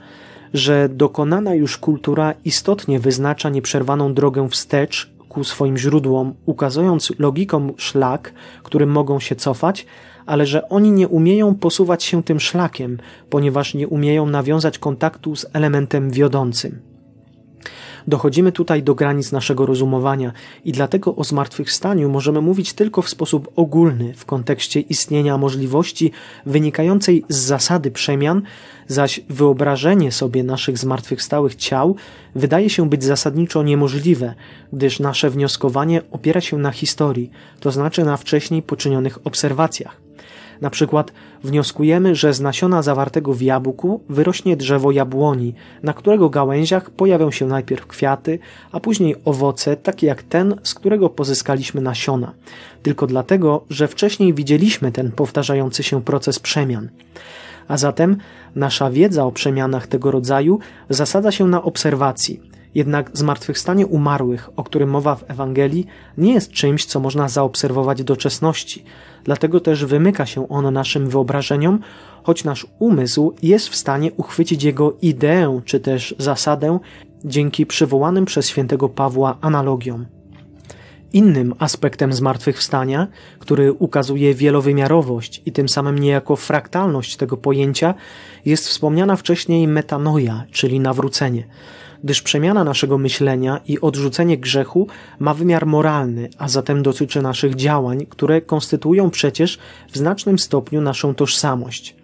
że dokonana już kultura istotnie wyznacza nieprzerwaną drogę wstecz ku swoim źródłom, ukazując logikom szlak, którym mogą się cofać, ale że oni nie umieją posuwać się tym szlakiem, ponieważ nie umieją nawiązać kontaktu z elementem wiodącym. Dochodzimy tutaj do granic naszego rozumowania i dlatego o zmartwychwstaniu możemy mówić tylko w sposób ogólny w kontekście istnienia możliwości wynikającej z zasady przemian, zaś wyobrażenie sobie naszych zmartwychwstałych ciał wydaje się być zasadniczo niemożliwe, gdyż nasze wnioskowanie opiera się na historii, to znaczy na wcześniej poczynionych obserwacjach. Na przykład wnioskujemy, że z nasiona zawartego w jabłku wyrośnie drzewo jabłoni, na którego gałęziach pojawią się najpierw kwiaty, a później owoce, takie jak ten, z którego pozyskaliśmy nasiona. Tylko dlatego, że wcześniej widzieliśmy ten powtarzający się proces przemian. A zatem nasza wiedza o przemianach tego rodzaju zasadza się na obserwacji. Jednak zmartwychwstanie umarłych, o którym mowa w Ewangelii, nie jest czymś, co można zaobserwować w doczesności – dlatego też wymyka się on naszym wyobrażeniom, choć nasz umysł jest w stanie uchwycić jego ideę czy też zasadę dzięki przywołanym przez świętego Pawła analogiom. Innym aspektem zmartwychwstania, który ukazuje wielowymiarowość i tym samym niejako fraktalność tego pojęcia, jest wspomniana wcześniej metanoja, czyli nawrócenie – gdyż przemiana naszego myślenia i odrzucenie grzechu ma wymiar moralny, a zatem dotyczy naszych działań, które konstytuują przecież w znacznym stopniu naszą tożsamość.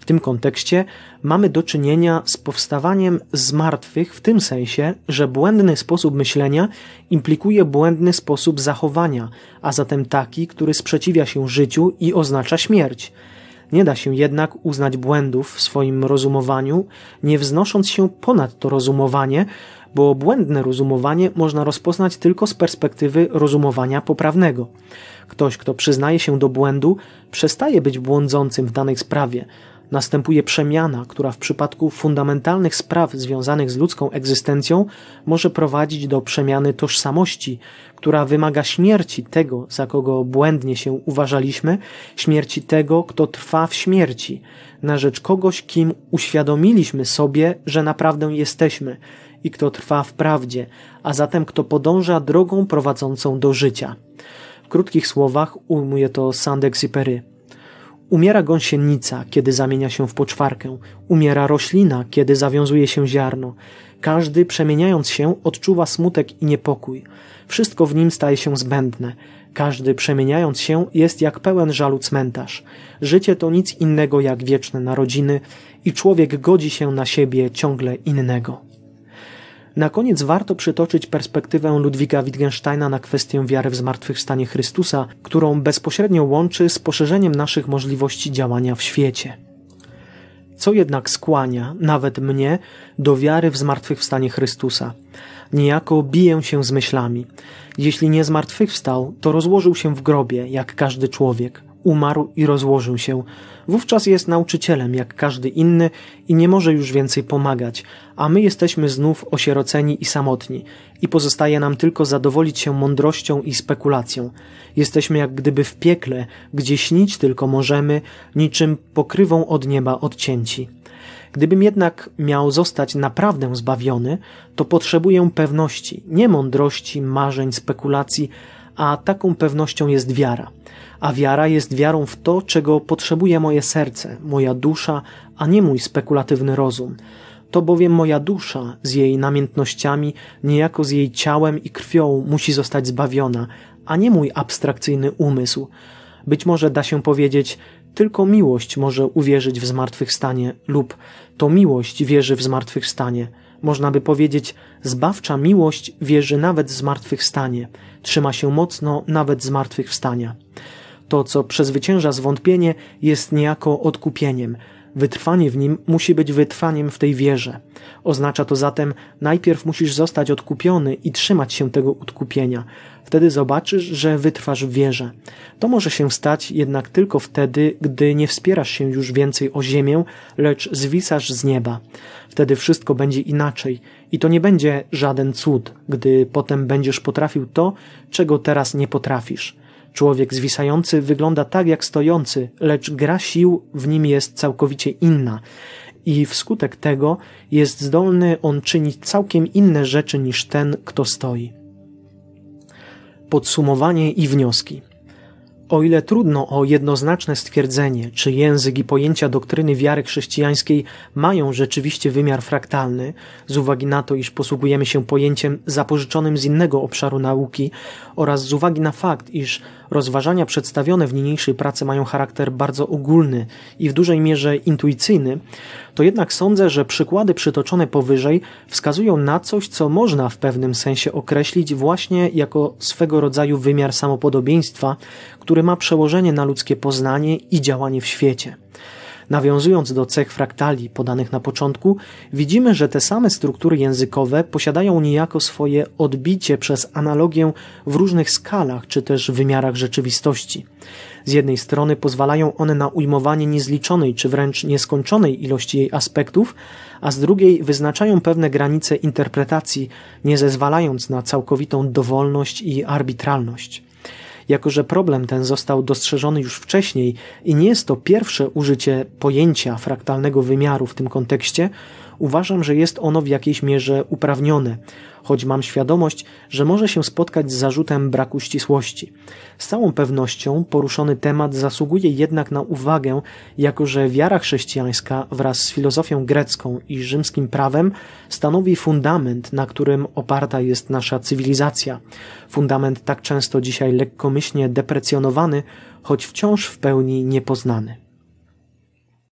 W tym kontekście mamy do czynienia z powstawaniem zmartwych w tym sensie, że błędny sposób myślenia implikuje błędny sposób zachowania, a zatem taki, który sprzeciwia się życiu i oznacza śmierć. Nie da się jednak uznać błędów w swoim rozumowaniu, nie wznosząc się ponad to rozumowanie, bo błędne rozumowanie można rozpoznać tylko z perspektywy rozumowania poprawnego. Ktoś, kto przyznaje się do błędu, przestaje być błądzącym w danej sprawie, następuje przemiana, która w przypadku fundamentalnych spraw związanych z ludzką egzystencją może prowadzić do przemiany tożsamości, która wymaga śmierci tego, za kogo błędnie się uważaliśmy, śmierci tego, kto trwa w śmierci, na rzecz kogoś, kim uświadomiliśmy sobie, że naprawdę jesteśmy i kto trwa w prawdzie, a zatem kto podąża drogą prowadzącą do życia. W krótkich słowach ujmuje to Sandek Sipery. Umiera gąsienica, kiedy zamienia się w poczwarkę, umiera roślina, kiedy zawiązuje się ziarno. Każdy, przemieniając się, odczuwa smutek i niepokój. Wszystko w nim staje się zbędne. Każdy, przemieniając się, jest jak pełen żalu cmentarz. Życie to nic innego jak wieczne narodziny i człowiek godzi się na siebie ciągle innego. Na koniec warto przytoczyć perspektywę Ludwiga Wittgensteina na kwestię wiary w zmartwychwstanie Chrystusa, którą bezpośrednio łączy z poszerzeniem naszych możliwości działania w świecie. Co jednak skłania, nawet mnie, do wiary w zmartwychwstanie Chrystusa? Niejako biję się z myślami. Jeśli nie zmartwychwstał, to rozłożył się w grobie, jak każdy człowiek umarł i rozłożył się. Wówczas jest nauczycielem jak każdy inny i nie może już więcej pomagać, a my jesteśmy znów osieroceni i samotni i pozostaje nam tylko zadowolić się mądrością i spekulacją. Jesteśmy jak gdyby w piekle, gdzie śnić tylko możemy, niczym pokrywą od nieba odcięci. Gdybym jednak miał zostać naprawdę zbawiony, to potrzebuję pewności, nie mądrości, marzeń, spekulacji, a taką pewnością jest wiara a wiara jest wiarą w to, czego potrzebuje moje serce, moja dusza, a nie mój spekulatywny rozum. To bowiem moja dusza z jej namiętnościami, niejako z jej ciałem i krwią musi zostać zbawiona, a nie mój abstrakcyjny umysł. Być może da się powiedzieć, tylko miłość może uwierzyć w zmartwychwstanie lub to miłość wierzy w zmartwychwstanie. Można by powiedzieć, zbawcza miłość wierzy nawet w zmartwychwstanie, trzyma się mocno nawet zmartwychwstania. To, co przezwycięża zwątpienie, jest niejako odkupieniem. Wytrwanie w nim musi być wytrwaniem w tej wierze. Oznacza to zatem, najpierw musisz zostać odkupiony i trzymać się tego odkupienia. Wtedy zobaczysz, że wytrwasz w wierze. To może się stać jednak tylko wtedy, gdy nie wspierasz się już więcej o ziemię, lecz zwisasz z nieba. Wtedy wszystko będzie inaczej i to nie będzie żaden cud, gdy potem będziesz potrafił to, czego teraz nie potrafisz. Człowiek zwisający wygląda tak jak stojący, lecz gra sił w nim jest całkowicie inna. I wskutek tego jest zdolny on czynić całkiem inne rzeczy niż ten, kto stoi. Podsumowanie i wnioski. O ile trudno o jednoznaczne stwierdzenie, czy język i pojęcia doktryny wiary chrześcijańskiej mają rzeczywiście wymiar fraktalny, z uwagi na to, iż posługujemy się pojęciem zapożyczonym z innego obszaru nauki oraz z uwagi na fakt, iż Rozważania przedstawione w niniejszej pracy mają charakter bardzo ogólny i w dużej mierze intuicyjny, to jednak sądzę, że przykłady przytoczone powyżej wskazują na coś, co można w pewnym sensie określić właśnie jako swego rodzaju wymiar samopodobieństwa, który ma przełożenie na ludzkie poznanie i działanie w świecie. Nawiązując do cech fraktali podanych na początku, widzimy, że te same struktury językowe posiadają niejako swoje odbicie przez analogię w różnych skalach czy też wymiarach rzeczywistości. Z jednej strony pozwalają one na ujmowanie niezliczonej czy wręcz nieskończonej ilości jej aspektów, a z drugiej wyznaczają pewne granice interpretacji, nie zezwalając na całkowitą dowolność i arbitralność. Jako, że problem ten został dostrzeżony już wcześniej i nie jest to pierwsze użycie pojęcia fraktalnego wymiaru w tym kontekście, uważam, że jest ono w jakiejś mierze uprawnione, choć mam świadomość, że może się spotkać z zarzutem braku ścisłości. Z całą pewnością poruszony temat zasługuje jednak na uwagę, jako że wiara chrześcijańska wraz z filozofią grecką i rzymskim prawem stanowi fundament, na którym oparta jest nasza cywilizacja. Fundament tak często dzisiaj lekkomyślnie deprecjonowany, choć wciąż w pełni niepoznany.